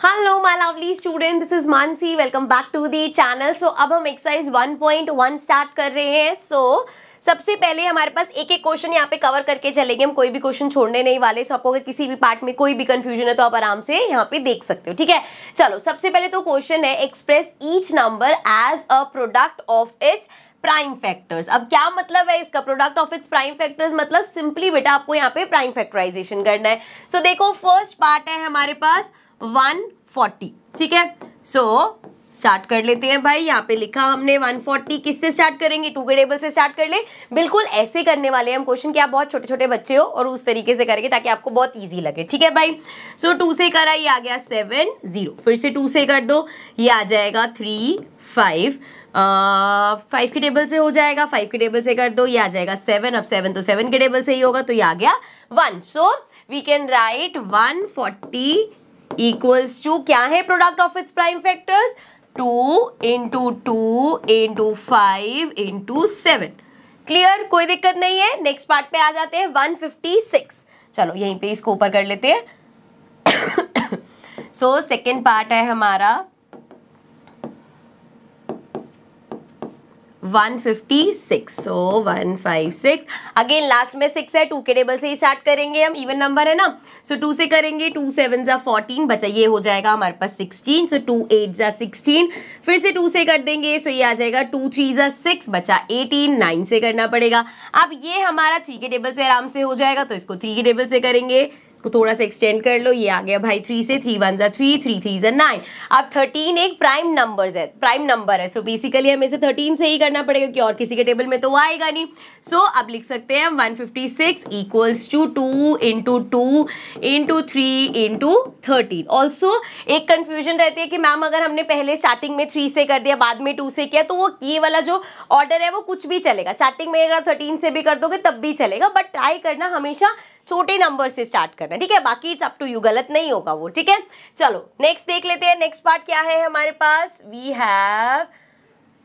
Hello my lovely student this is Mansi welcome back to the channel so अब हम exercise 1.1 start कर रहे हैं सो so, सबसे पहले हमारे पास एक एक क्वेश्चन यहाँ पे कवर करके चलेंगे हम कोई भी क्वेश्चन छोड़ने नहीं वाले सो so, आपको अगर किसी भी पार्ट में कोई भी कंफ्यूजन है तो आप आराम से यहाँ पे देख सकते हो ठीक है चलो सबसे पहले तो क्वेश्चन है express each number as a product of its prime factors अब क्या मतलब है इसका product of its prime factors मतलब सिंपली बेटा आपको यहाँ पे प्राइम फैक्टराइजेशन करना है सो so, देखो फर्स्ट पार्ट है हमारे पास 140 ठीक है सो स्टार्ट कर लेते हैं भाई यहाँ पे लिखा हमने 140 किससे स्टार्ट करेंगे टू के टेबल से स्टार्ट कर ले बिल्कुल ऐसे करने वाले हैं हम क्वेश्चन कि आप बहुत छोटे छोटे बच्चे हो और उस तरीके से करेंगे ताकि आपको बहुत इजी लगे ठीक है भाई सो so, टू से करा ये आ गया सेवन जीरो फिर से टू से कर दो ये आ जाएगा थ्री फाइव फाइव के टेबल से हो जाएगा फाइव के टेबल से कर दो ये आ जाएगा सेवन अब सेवन तो सेवन के टेबल से ही होगा तो ये आ गया one so we can write one forty equals to क्या है product of its prime factors two into two into five into seven clear कोई दिक्कत नहीं है नेक्स्ट पार्ट पे आ जाते हैं 156 चलो यहीं पे इसको ऊपर कर लेते हैं सो सेकेंड पार्ट है हमारा 156 so so, six again last में सिक्स है टू के टेबल से ही स्टार्ट करेंगे हम इवन नंबर है ना सो so, टू से करेंगे टू सेवन ज़ा फोर्टीन बचा ये हो जाएगा हमारे पास सिक्सटीन सो टू एट ज़ा सिक्सटीन फिर से टू से कर देंगे सो so ये आ जाएगा टू थ्री ज़ा सिक्स बचा एटीन नाइन से करना पड़ेगा अब ये हमारा थ्री के टेबल से आराम से हो जाएगा तो इसको थ्री के टेबल से करेंगे को थोड़ा सा एक्सटेंड कर लो ये आ गया भाई थ्री से थ्री वन ज़ा थ्री थ्री थ्री ज़ा नाइन अब थर्टीन एक प्राइम नंबर है प्राइम नंबर है सो so बेसिकली हमें से थर्टीन से ही करना पड़ेगा क्योंकि और किसी के टेबल में तो आएगा नहीं सो so, अब लिख सकते हैं one fifty six equals to two into two into three into thirteen also एक कन्फ्यूजन रहती है कि मैम अगर हमने पहले स्टार्टिंग में थ्री से कर दिया बाद में टू से किया तो वो ये वाला जो ऑर्डर है वो कुछ भी चलेगा स्टार्टिंग में अगर थर्टीन से भी कर दोगे तब भी चलेगा बट ट्राई करना हमेशा छोटे नंबर से स्टार्ट करना ठीक है बाकी इट्स अप टू यू गलत नहीं होगा वो ठीक है चलो नेक्स्ट देख लेते हैं नेक्स्ट पार्ट क्या है हमारे पास वी हैव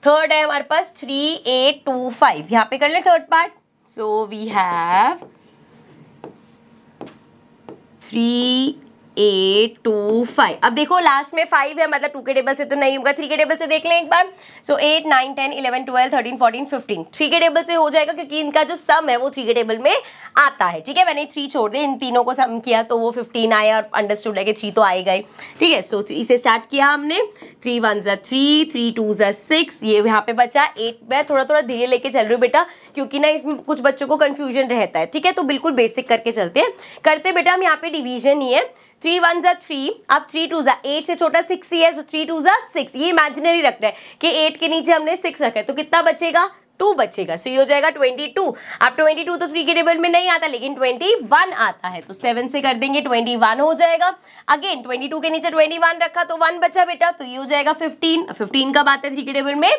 थर्ड है हमारे पास थ्री एट टू फाइव यहाँ पे कर ले third part so we have three eight two five अब देखो लास्ट में फाइव है मतलब टू के टेबल से तो नहीं होगा थ्री के टेबल से देख लें एक बार so eight nine ten eleven twelve thirteen fourteen fifteen three के टेबल से हो जाएगा क्योंकि इनका जो सम है वो थ्री के टेबल में आता है ठीक है मैंने थ्री छोड़ दिया इन तीनों को सम किया तो वो फिफ्टीन आया और अंडरस्टूड है कि थ्री तो आए गए ठीक है सो इसे स्टार्ट किया हमने थ्री वन जै थ्री थ्री टू जै सिक्स ये यहाँ पे बचा एट मैं थोड़ा थोड़ा धीरे लेके चल रही हूँ बेटा क्योंकि ना इसमें कुछ बच्चों को कन्फ्यूजन रहता है ठीक है तो बिल्कुल बेसिक करके चलते हैं करते बेटा हम यहाँ पे डिवीजन ही है थ्री वन ज़ा थ्री अब थ्री टू ज़ा एट से छोटा सिक्स ही है सो थ्री टू ज़ा सिक्स ये इमेजिनरी रख रहे हैं कि एट के नीचे हमने सिक्स रखा है तो कितना बचेगा टू बचेगा सो so, ये हो जाएगा ट्वेंटी टू अब ट्वेंटी टू तो थ्री के टेबल में नहीं आता लेकिन ट्वेंटी वन आता है तो सेवन से कर देंगे ट्वेंटी वन हो जाएगा अगेन ट्वेंटी टू के नीचे ट्वेंटी वन रखा तो वन बचा बेटा तो ये हो जाएगा फिफ्टीन फिफ्टीन का बात है थ्री के टेबल में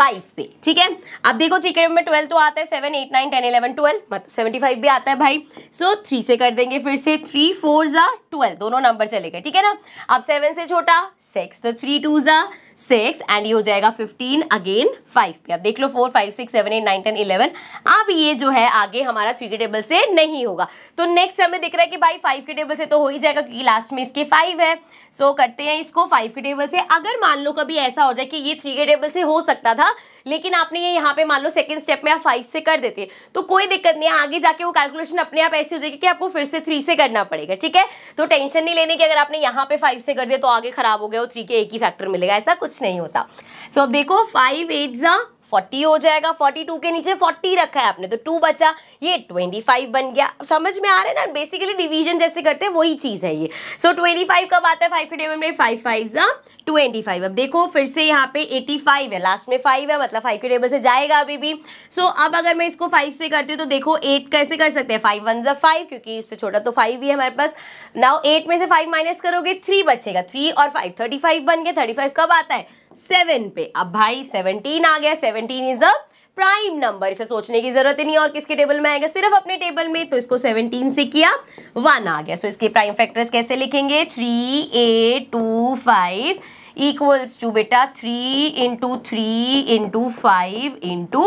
फाइव पे ठीक है अब देखो थ्री के नंबर ट्वेल्व तो आता है seven eight nine ten eleven twelve मतलब सेवेंटी फाइव भी आता है भाई सो so, थ्री से कर देंगे फिर से थ्री फोर ज़ा ट्वेल्व दोनों नंबर चले गए ठीक है ना अब सेवन से छोटा सिक्स तो थ्री टू ज़ा सिक्स एंड ये हो जाएगा फिफ्टीन अगेन फाइव पे आप देख लो four five six seven eight nine ten eleven अब ये जो है आगे हमारा थ्री के टेबल से नहीं होगा तो नेक्स्ट हमें दिख रहा है कि भाई फाइव के टेबल से तो हो ही जाएगा क्योंकि लास्ट में इसके फाइव है सो so, करते हैं इसको फाइव के टेबल से अगर मान लो कभी ऐसा हो जाए कि ये थ्री के टेबल से हो सकता था लेकिन आपने ये यहाँ पे मान लो सेकंड स्टेप में आप फाइव से कर देते तो कोई दिक्कत नहीं है आगे जाके वो कैलकुलेशन अपने आप ऐसी हो जाएगी कि आपको फिर से थ्री से करना पड़ेगा ठीक है तो टेंशन नहीं लेने की अगर आपने यहाँ पे फाइव से कर दिया तो आगे खराब हो गया वो थ्री के एक ही फैक्टर मिलेगा ऐसा कुछ नहीं होता सो so, अब देखो फाइव एट जा 40 हो जाएगा 42 के नीचे 40 रखा है आपने तो 2 बचा ये 25 बन गया समझ में आ रहा है ना बेसिकली डिवीजन जैसे करते हैं वही चीज़ है ये सो so, 25 कब आता है 5 के टेबल में 5 फाइव ज़ा ट्वेंटी फाइव अब देखो फिर से यहाँ पे एटी फाइव है लास्ट में फाइव है मतलब फाइव के टेबल से जाएगा अभी भी सो so, अब अगर मैं इसको फाइव से करती हूँ तो देखो एट कैसे कर सकते हैं फाइव वन जब फाइव क्योंकि उससे छोटा तो फाइव ही है हमारे पास नाउ एट में से फाइव माइनस करोगे थ्री बचेगा थ्री और फाइव थर्टी फाइव बन गया थर्टी फाइव कब आता है सेवन पे अब भाई सेवनटीन आ गया seventeen is a prime number इसे सोचने की जरूरत ही नहीं और किसके टेबल में आएगा सिर्फ अपने टेबल में तो इसको 17 से किया वन आ गया सो so, इसके प्राइम फैक्टर्स कैसे लिखेंगे three eight two five equals two बेटा three into three into five into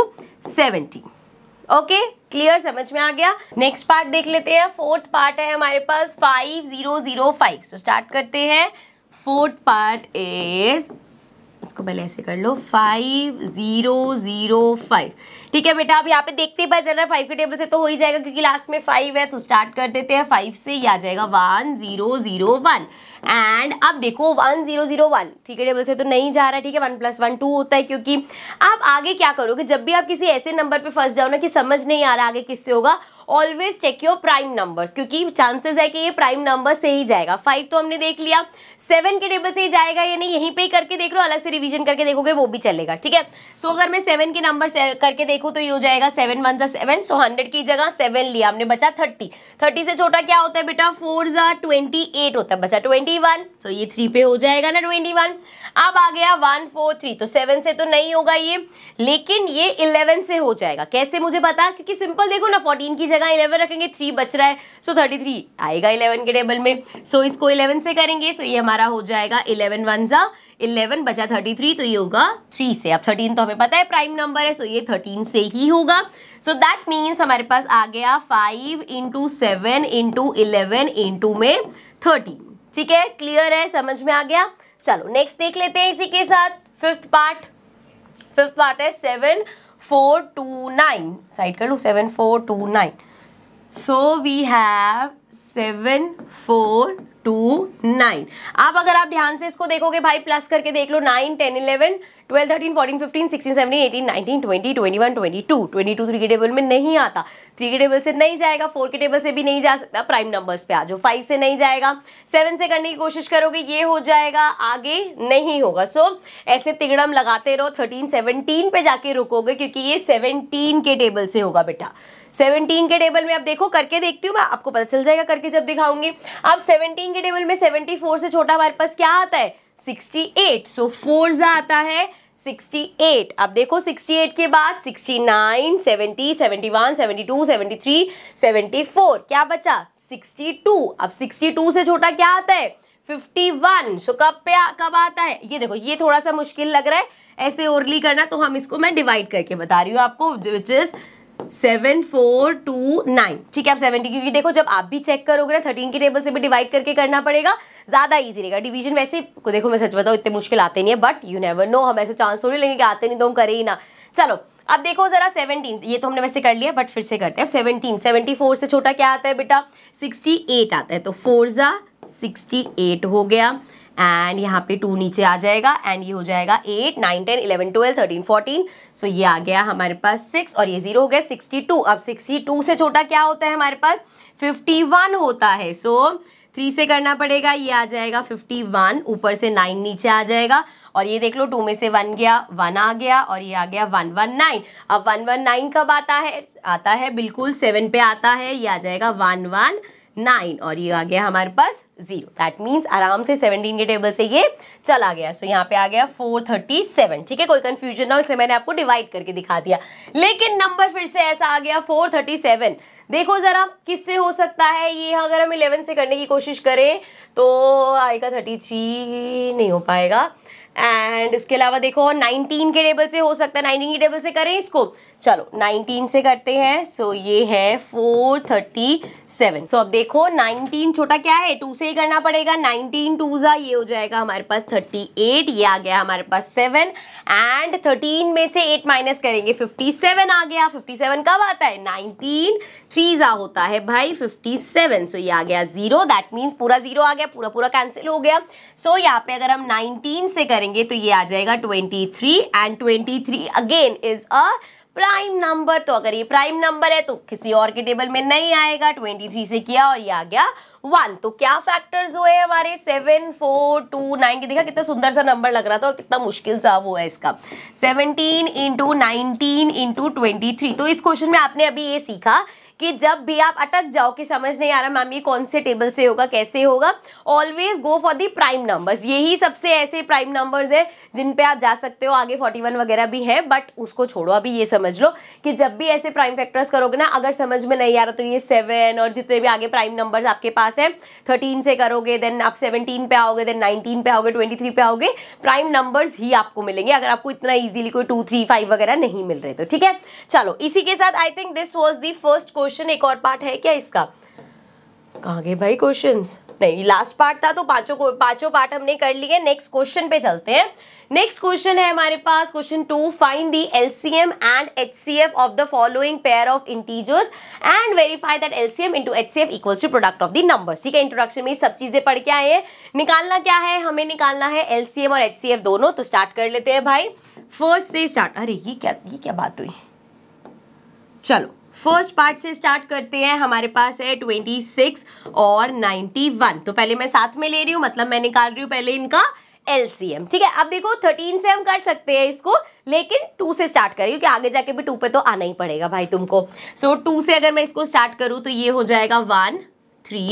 seventy okay clear समझ में आ गया नेक्स्ट पार्ट देख लेते हैं फोर्थ पार्ट है हमारे पास five zero zero five so start करते हैं फोर्थ पार्ट इज इसको पहले ऐसे कर लो फाइव जीरो जीरो फाइव ठीक है बेटा आप यहाँ पे देखते हैं जनरल फाइव के टेबल से तो हो ही जाएगा क्योंकि लास्ट में फाइव है तो स्टार्ट कर देते हैं फाइव से ही आ जाएगा one zero zero one and अब देखो वन जीरो जीरो वन ठीक है टेबल से तो नहीं जा रहा ठीक है वन प्लस वन टू होता है क्योंकि आप आगे क्या करोगे जब भी आप किसी ऐसे नंबर पर फंस जाओ ना कि समझ नहीं आ रहा आगे किससे होगा always check your prime numbers क्योंकि चांसेस है कि ये प्राइम नंबर से ही जाएगा फाइव तो हमने देख लिया सेवन के टेबल से ही जाएगा या नहीं यहीं पे करके देख लो अलग से रिवीजन करके देखोगे वो भी चलेगा ठीक है सो अगर मैं सेवन के नंबर करके देखूँ तो ये हो जाएगा सेवन वन सा सेवन सो हंड्रेड की जगह सेवन लिया हमने बचा थर्टी थर्टी से छोटा क्या होता है बेटा फोर सा ट्वेंटी एट होता है बचा ट्वेंटी वन सो ये थ्री पे हो जाएगा ना ट्वेंटी वन अब आ गया वन फोर थ्री तो सेवन से तो नहीं होगा ये लेकिन ये इलेवन से हो जाएगा कैसे मुझे पता क्योंकि सिंपल देखो ना फोर्टीन की जगह इलेवन रखेंगे थ्री बच रहा है सो थर्टी थ्री आएगा इलेवन के टेबल में सो so, इसको इलेवन से करेंगे सो so, ये हमारा हो जाएगा इलेवन वन जा इलेवन बचा थर्टी थ्री तो ये होगा थ्री से अब थर्टीन तो हमें पता है प्राइम नंबर है सो so ये थर्टीन से ही होगा सो दैट मीन्स हमारे पास आ गया five into seven into eleven into में थर्टीन ठीक है क्लियर है समझ में आ गया चलो नेक्स्ट देख लेते हैं इसी के साथ फिफ्थ पार्ट फिफ्थ पार्ट है seven 4, 2, 9. Side 7, 4, 2, 9. So we have seven four two nine आप अगर आप ध्यान से इसको देखोगे भाई प्लस करके देख लो nine ten eleven twelve thirteen fourteen fifteen sixteen seventeen eighteen nineteen twenty twenty one twenty two twenty two three के टेबल में नहीं आता थ्री के टेबल से नहीं जाएगा फोर के टेबल से भी नहीं जा सकता प्राइम नंबर्स पे आ जाओ फाइव से नहीं जाएगा सेवन से करने की कोशिश करोगे ये हो जाएगा आगे नहीं होगा सो so, ऐसे तिगड़म लगाते रहो थर्टीन सेवनटीन पे जाके रुकोगे क्योंकि ये सेवनटीन के टेबल से होगा बेटा सेवनटीन के टेबल में आप देखो करके देखती हूँ मैं आपको पता चल जाएगा करके जब दिखाऊंगी आप सेवनटीन के टेबल में सेवेंटी फोर से छोटा हमारे पास क्या आता है सिक्सटी एट सो फोर जा आता है 68 अब देखो 68 के बाद 69 70 71 72 73 74 फोर क्या बचा 62 अब 62 से छोटा क्या आता है 51 सो कब पे कब आता है ये देखो ये थोड़ा सा मुश्किल लग रहा है ऐसे ओरली करना तो हम इसको मैं डिवाइड करके बता रही हूँ आपको which is seven four two nine ठीक है आप सेवेंटी क्योंकि देखो जब आप भी चेक करोगे ना थर्टीन के टेबल से भी डिवाइड करके करना पड़ेगा ज़्यादा इजी रहेगा डिवीजन वैसे को देखो मैं सच बताऊँ इतने मुश्किल आते नहीं है बट यू नेवर नो हम ऐसे चांस थोड़ी लेंगे कि आते नहीं तो हम करें ही ना चलो अब देखो जरा सेवनटीन ये तो हमने वैसे कर लिया बट फिर से करते हैं सेवनटीन सेवेंटी फोर से छोटा क्या आता है बेटा सिक्सटी एट आता है तो फोर ज़ा सिक्सटी एट हो गया एंड यहाँ पे टू नीचे आ जाएगा एंड ये हो जाएगा eight nine ten eleven twelve thirteen fourteen so ये आ गया हमारे पास सिक्स और ये जीरो हो गया सिक्सटी टू अब सिक्सटी टू से छोटा क्या होता है हमारे पास फिफ्टी वन होता है सो so, थ्री से करना पड़ेगा ये आ जाएगा फिफ्टी वन ऊपर से नाइन नीचे आ जाएगा और ये देख लो टू में से वन गया वन आ गया और ये आ गया वन वन नाइन अब वन वन नाइन कब आता है आता है बिल्कुल सेवन पे आता है ये आ जाएगा वन वन नाइन और ये आ गया हमारे पास जीरो दैट मीन्स आराम से सेवनटीन के टेबल से ये चला गया सो so, यहाँ पे आ गया फोर थर्टी सेवन ठीक है कोई कंफ्यूजन ना हो इसे मैंने आपको डिवाइड करके दिखा दिया लेकिन नंबर फिर से ऐसा आ गया फोर थर्टी सेवन देखो ज़रा किससे हो सकता है ये अगर हम इलेवन से करने की कोशिश करें तो आएगा थर्टी थ्री नहीं हो पाएगा एंड उसके अलावा देखो नाइनटीन के टेबल से हो सकता है नाइनटीन के टेबल से करें इसको चलो 19 से करते हैं सो so ये है 437 सो अब देखो 19 छोटा क्या है टू से ही करना पड़ेगा 19 टू जा ये हो जाएगा हमारे पास 38 ये आ गया हमारे पास 7 एंड 13 में से 8 माइनस करेंगे 57 आ गया 57 कब आता है 19 थ्री जा होता है भाई 57 सो so ये आ गया जीरो दैट मीन्स पूरा जीरो आ गया पूरा पूरा कैंसिल हो गया सो so यहाँ पे अगर हम 19 से करेंगे तो ये आ जाएगा 23 and 23 again is a prime number तो अगर ये प्राइम नंबर है तो किसी और के टेबल में नहीं आएगा ट्वेंटी थ्री से किया और ये आ गया वन तो क्या फैक्टर्स हुए हमारे सेवन फोर टू नाइन के देखा कितना सुंदर सा नंबर लग रहा था और कितना मुश्किल सा वो है इसका seventeen into nineteen into twenty three तो इस क्वेश्चन में आपने अभी ये सीखा कि जब भी आप अटक जाओ कि समझ नहीं आ रहा मैम ये कौन से टेबल से होगा कैसे होगा always go for the prime numbers यही सबसे ऐसे प्राइम नंबर्स है जिन पे आप जा सकते हो आगे 41 वगैरह भी है बट उसको छोड़ो अभी ये समझ लो कि जब भी ऐसे प्राइम फैक्टर्स करोगे ना अगर समझ में नहीं आ रहा तो ये सेवन और जितने भी आगे प्राइम नंबर्स आपके पास है थर्टीन से करोगे देन आप सेवनटीन पे आओगे देन नाइनटीन पे आओगे ट्वेंटी पे आओगे प्राइम नंबर्स ही आपको मिलेंगे अगर आपको इतना ईजिली कोई टू थ्री फाइव वगैरह नहीं मिल रहे तो ठीक है चलो इसी के साथ I think this was the first question एक और पार्ट है क्या इसका कहाँ गए भाई क्वेश्चंस नहीं लास्ट पार्ट था तो पांचों पांचों पार्ट हमने कर लिए नेक्स्ट क्वेश्चन पे चलते हैं नेक्स्ट क्वेश्चन है हमारे पास question to find the L C M and H C F of the following pair of integers and verify that L C M into H C F equals to product of the number ठीक है introduction में सब चीजें पढ़ के आए हैं निकालना क्या है हमें निकालना है एल सी एम और एच सी एफ दोनों तो स्टार्ट कर लेते हैं भाई फर्स्ट से स्टार्ट अरे ये क्या ये क्या बात हुई चलो फर्स्ट पार्ट से स्टार्ट करते हैं हमारे पास है 26 और 91 तो पहले मैं साथ में ले रही हूँ मतलब मैं निकाल रही हूँ पहले इनका एलसीएम ठीक है अब देखो थर्टीन से हम कर सकते हैं इसको लेकिन टू से स्टार्ट करें क्योंकि आगे जाके भी टू पे तो आना ही पड़ेगा भाई तुमको सो so, टू से अगर मैं इसको स्टार्ट करूं तो ये हो जाएगा one three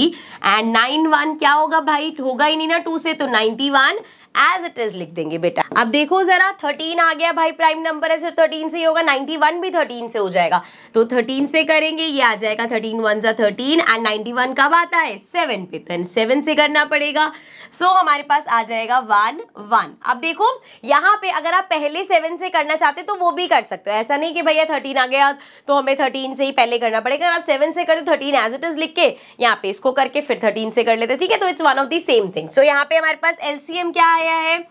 and nine one क्या होगा भाई होगा ही नहीं ना टू से तो ninety one as it is लिख देंगे बेटा अब देखो जरा थर्टीन आ गया भाई प्राइम नंबर है सिर्फ थर्टीन से ही होगा नाइनटी वन भी थर्टीन से हो जाएगा तो थर्टीन से करेंगे ये आ जाएगा थर्टीन वन जा थर्टीन एंड नाइनटी वन कब आता है सेवन पे तो सेवन से करना पड़ेगा सो so, हमारे पास आ जाएगा वन वन अब देखो यहाँ पे अगर आप पहले सेवन से करना चाहते तो वो भी कर सकते हो ऐसा नहीं कि भैया थर्टीन आ गया तो हमें थर्टीन से ही पहले करना पड़ेगा अगर आप सेवन से कर दो थर्टीन एज इट इज लिख के यहाँ पे इसको करके फिर थर्टीन से कर लेते ठीक है तो it's one of the same thing so यहाँ पे हमारे पास एलसीएम क्या है आया है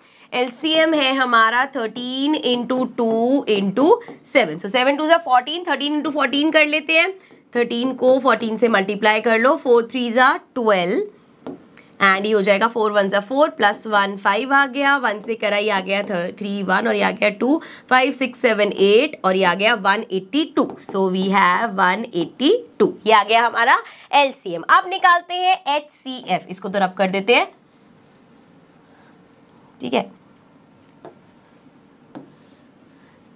एलसीएम है हमारा thirteen into two into seven so seven two जै फोर्टीन थर्टीन इंटू फोर्टीन कर लेते हैं थर्टीन को फोर्टीन से मल्टीप्लाई कर लो फोर थ्री ज़ा ट्वेल्व एंड ये हो जाएगा फोर वन ज़ा फोर प्लस वन फाइव आ गया वन से करा ही आ गया थ्री वन और ये आ गया two five six seven eight और ये आ गया one eighty two so we have one eighty two ये आ गया हमारा एल अब निकालते हैं एच इसको तो रब कर देते हैं ठीक है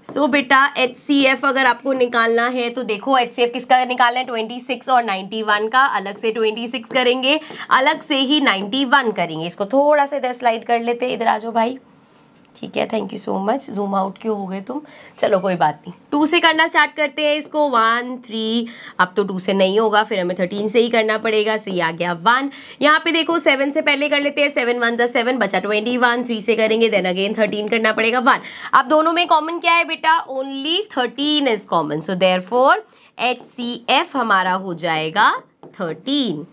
सो so, बेटा एच अगर आपको निकालना है तो देखो एच किसका निकालना है ट्वेंटी सिक्स और नाइन्टी वन का अलग से ट्वेंटी सिक्स करेंगे अलग से ही वन करेंगे इसको थोड़ा सा इधर स्लाइड कर लेते इधर आ जाओ भाई ठीक है thank you so much zoom out क्यों हो गए तुम चलो कोई बात नहीं टू से करना स्टार्ट करते हैं इसको वन थ्री अब तो टू से नहीं होगा फिर हमें थर्टीन से ही करना पड़ेगा सो ये आ गया वन यहाँ पे देखो सेवन से पहले कर लेते हैं सेवन वन जो सेवन बचा ट्वेंटी वन थ्री से करेंगे देन अगेन थर्टीन करना पड़ेगा वन अब दोनों में कॉमन क्या है बेटा only thirteen is common so therefore H C F हमारा हो जाएगा थर्टीन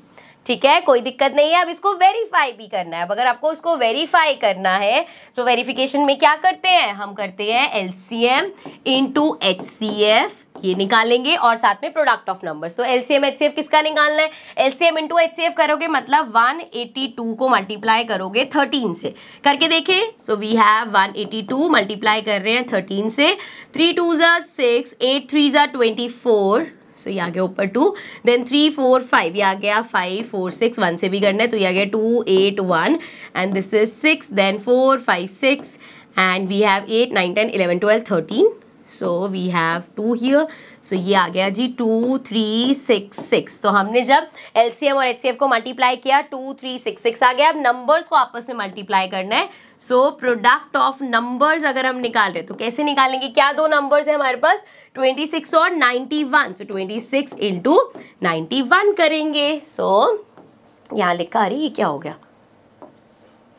ठीक है कोई दिक्कत नहीं है अब इसको वेरीफाई भी करना है अब अगर आपको इसको वेरीफाई करना है तो वेरिफिकेशन में क्या करते हैं हम करते हैं L C M to H C F ये निकालेंगे और साथ में प्रोडक्ट ऑफ नंबर्स तो एलसीएम एचसीएफ किसका निकालना है एलसीएम इनटू एचसीएफ करोगे मतलब 182 को मल्टीप्लाई करोगे 13 से करके देखें सो वी हैव 182 मल्टीप्लाई कर रहे हैं 13 से थ्री टू ज़ा सिक्स एट थ्री ज़ा ट्वेंटी फोर सो ये आ गया ऊपर two then three four five ये आ गया फाइव फोर सिक्स वन से भी करना है तो ये आ गया two eight one and this is six then four five six and we have eight nine ten eleven twelve thirteen so we have two here so ये आ गया जी टू थ्री सिक्स सिक्स तो हमने जब एल और H को multiply किया टू थ्री सिक्स सिक्स आ गया अब नंबर्स को आपस में मल्टीप्लाई करना है सो प्रोडक्ट ऑफ नंबर्स अगर हम निकाल रहे तो कैसे निकालेंगे क्या दो नंबर्स है हमारे पास ट्वेंटी सिक्स और ninety one so twenty six into ninety one करेंगे सो so, यहाँ लिखा अरे ये क्या हो गया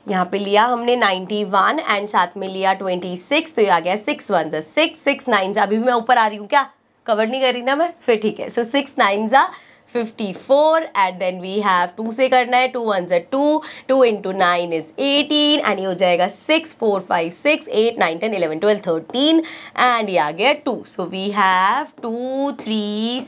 यहाँ पे लिया हमने 91 एंड साथ में लिया 26 तो ये आ गया सिक्स वन ज़ा सिक्स सिक्स नाइन अभी भी मैं ऊपर आ रही हूँ क्या कवर नहीं कर रही ना मैं फिर ठीक है सो सिक्स नाइन ज़ा fifty four and then we have two से करना है टू वन ज़ two two into nine is eighteen and ये हो जाएगा six four five six eight nine ten eleven twelve thirteen and ये आ गया two so we have two three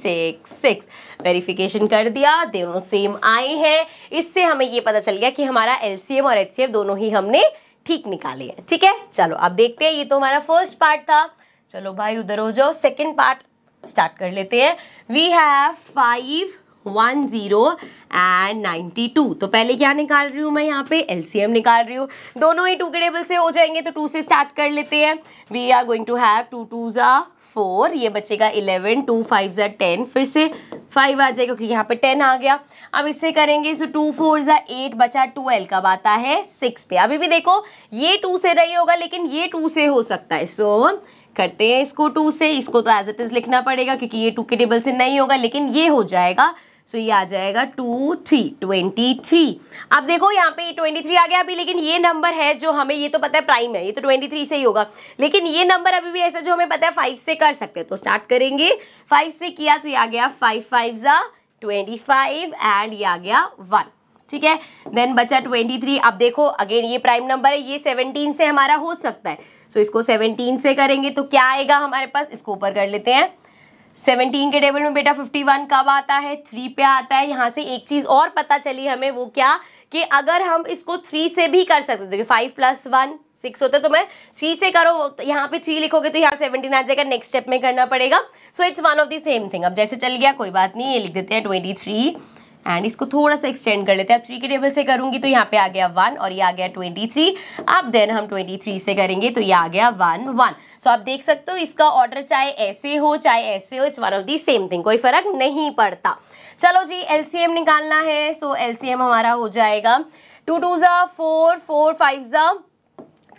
six six verification कर दिया दोनों सेम आए हैं इससे हमें ये पता चल गया कि हमारा एल और एच दोनों ही हमने ठीक निकाले हैं ठीक है चलो अब देखते हैं ये तो हमारा फर्स्ट पार्ट था चलो भाई उधर हो जाओ सेकेंड पार्ट स्टार्ट कर लेते हैं we have five one zero and ninety two तो पहले क्या निकाल रही हूँ मैं यहाँ पे एलसीएम निकाल रही हूँ दोनों ही टू के टेबल से हो जाएंगे तो टू से स्टार्ट कर लेते हैं we are going to have two two ज़ा फोर ये बचेगा इलेवन टू फाइव ज़ा टेन फिर से फाइव आ जाएगा क्योंकि यहाँ पे टेन आ गया अब इससे करेंगे सो टू फोर ज़ा एट बचा ट्वेल्व कब आता है सिक्स पे अभी भी देखो ये टू से नहीं होगा लेकिन ये टू से हो सकता है सो so, करते हैं इसको टू से इसको तो एज इट इज़ लिखना पड़ेगा क्योंकि ये टू के टेबल से नहीं होगा लेकिन ये हो जाएगा सो so, ये आ जाएगा टू थ्री ट्वेंटी थ्री अब देखो यहाँ पे ट्वेंटी थ्री आ गया अभी लेकिन ये नंबर है जो हमें ये तो पता है प्राइम है ये तो ट्वेंटी थ्री से ही होगा लेकिन ये नंबर अभी भी ऐसा जो हमें पता है फाइव से कर सकते हैं तो स्टार्ट करेंगे फाइव से किया तो ये आ गया फाइव फाइव ज़ा ट्वेंटी फाइव एंड ये आ गया वन ठीक है देन बचा ट्वेंटी थ्री अब देखो अगेन ये प्राइम नंबर है ये सेवनटीन से हमारा हो सकता है सो so, इसको सेवनटीन से करेंगे तो क्या आएगा हमारे पास इसको ऊपर कर लेते हैं सेवनटीन के टेबल में बेटा फिफ्टी वन कब आता है थ्री पे आता है यहाँ से एक चीज़ और पता चली हमें वो क्या कि अगर हम इसको थ्री से भी कर सकते देखिए फाइव प्लस वन सिक्स होता है तो मैं थ्री से करो तो यहाँ पे थ्री लिखोगे तो यहाँ सेवनटीन आ जाएगा नेक्स्ट स्टेप में करना पड़ेगा so it's one of the same thing अब जैसे चल गया कोई बात नहीं ये लिख देते हैं ट्वेंटी थ्री एंड इसको थोड़ा सा एक्सटेंड कर लेते हैं अब थ्री के टेबल से करूंगी तो यहाँ पे आ गया वन और ये आ गया ट्वेंटी थ्री अब देन हम ट्वेंटी थ्री से करेंगे तो ये आ गया वन वन सो आप देख सकते हो इसका ऑर्डर चाहे ऐसे हो चाहे ऐसे हो it's one of the same thing कोई फ़र्क नहीं पड़ता चलो जी एम निकालना है सो सी एम हमारा हो जाएगा टू टू ज़ा फोर फोर फाइव ज़ा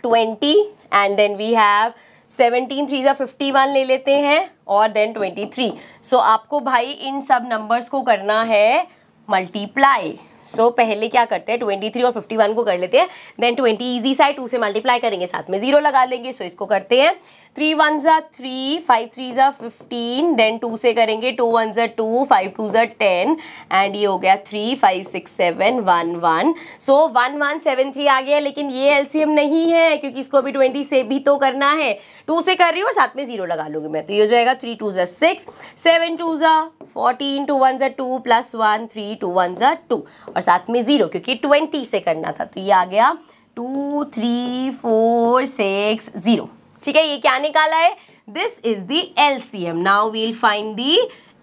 twenty and then we have seventeen three ज़ा फिफ्टी वन ले लेते हैं और देन ट्वेंटी थ्री सो आपको भाई इन सब नंबर्स को करना है मल्टीप्लाई सो so, पहले क्या करते हैं 23 और 51 को कर लेते हैं देन 20 इजी साइड टू से मल्टीप्लाई करेंगे साथ में जीरो लगा लेंगे सो so इसको करते हैं थ्री वन ज़ा थ्री फाइव थ्री ज़ा फिफ्टीन देन टू से करेंगे टू वन ज़ा टू फाइव टू ज़ा टेन एंड ये हो गया three five six seven one one so one one seven three आ गया लेकिन ये एम नहीं है क्योंकि इसको अभी ट्वेंटी से भी तो करना है टू से कर रही हूँ और साथ में ज़ीरो लगा लूँगी मैं तो ये हो जाएगा थ्री टू ज़ा सिक्स सेवन टू ज़ा फोर्टीन टू वन ज़ा two plus one three two one ज़ा टू और साथ में ज़ीरो क्योंकि ट्वेंटी से करना था तो ये आ गया two three four six zero ठीक है ये क्या निकाला है this is the L C M now we'll find the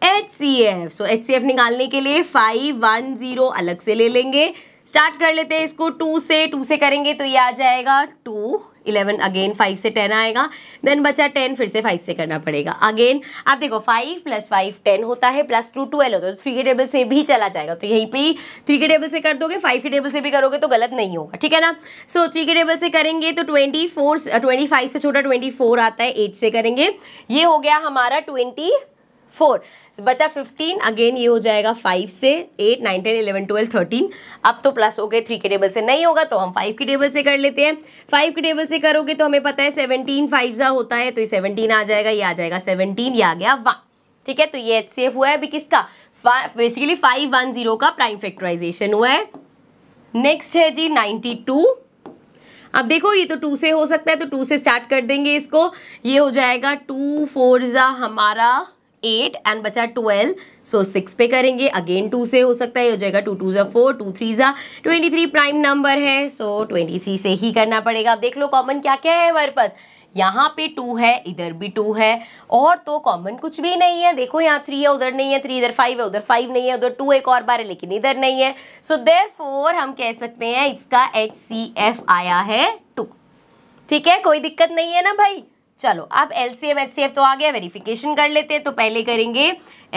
H C F so H C F निकालने के लिए फाइव वन जीरो अलग से ले लेंगे स्टार्ट कर लेते हैं इसको टू से टू से करेंगे तो ये आ जाएगा टू इलेवन अगेन फाइव से टेन आएगा देन बचा टेन फिर से फाइव से करना पड़ेगा अगेन आप देखो फाइव प्लस फाइव टेन होता है प्लस टू ट्वेल्व होता है तो थ्री के टेबल से भी चला जाएगा तो यहीं पे ही थ्री के टेबल से कर दोगे फाइव के टेबल से भी करोगे तो गलत नहीं होगा ठीक है ना सो so, थ्री के टेबल से करेंगे तो ट्वेंटी फोर ट्वेंटी फाइव से छोटा ट्वेंटी फोर आता है एट से करेंगे ये हो गया हमारा ट्वेंटी फोर बचा फिफ्टीन अगेन ये हो जाएगा फाइव से eight nine ten eleven twelve thirteen अब तो प्लस हो गए थ्री के टेबल से नहीं होगा तो हम फाइव के टेबल से कर लेते हैं फाइव के टेबल से करोगे तो हमें पता है सेवनटीन फाइव ज़ा होता है तो ये सेवनटीन आ जाएगा ये आ जाएगा सेवनटीन ये आ गया वन ठीक है तो ये एच सी एफ हुआ है अभी किसका बेसिकली फाइव वन जीरो का प्राइम फैक्टराइजेशन हुआ है नेक्स्ट है जी नाइन्टी टू अब देखो ये तो टू से हो सकता है तो टू से स्टार्ट कर देंगे इसको ये हो जाएगा टू फोर ज़ा हमारा एट एंड बचा ट्वेल्व सो सिक्स पे करेंगे अगेन टू से हो सकता है हो जाएगा टू टू जो फोर टू थ्री जो ट्वेंटी थ्री प्राइम नंबर है सो ट्वेंटी थ्री से ही करना पड़ेगा अब देख लो कॉमन क्या क्या है हमारे पास यहाँ पे टू है इधर भी टू है और तो कॉमन कुछ भी नहीं है देखो यहाँ थ्री है उधर नहीं है थ्री इधर फाइव है उधर फाइव नहीं है उधर टू एक और बार है लेकिन इधर नहीं है सो देर फोर हम कह सकते हैं इसका एच सी एफ आया है टू ठीक है कोई दिक्कत नहीं है ना भाई चलो अब L C M H C F तो आ गया वेरिफिकेशन कर लेते हैं तो पहले करेंगे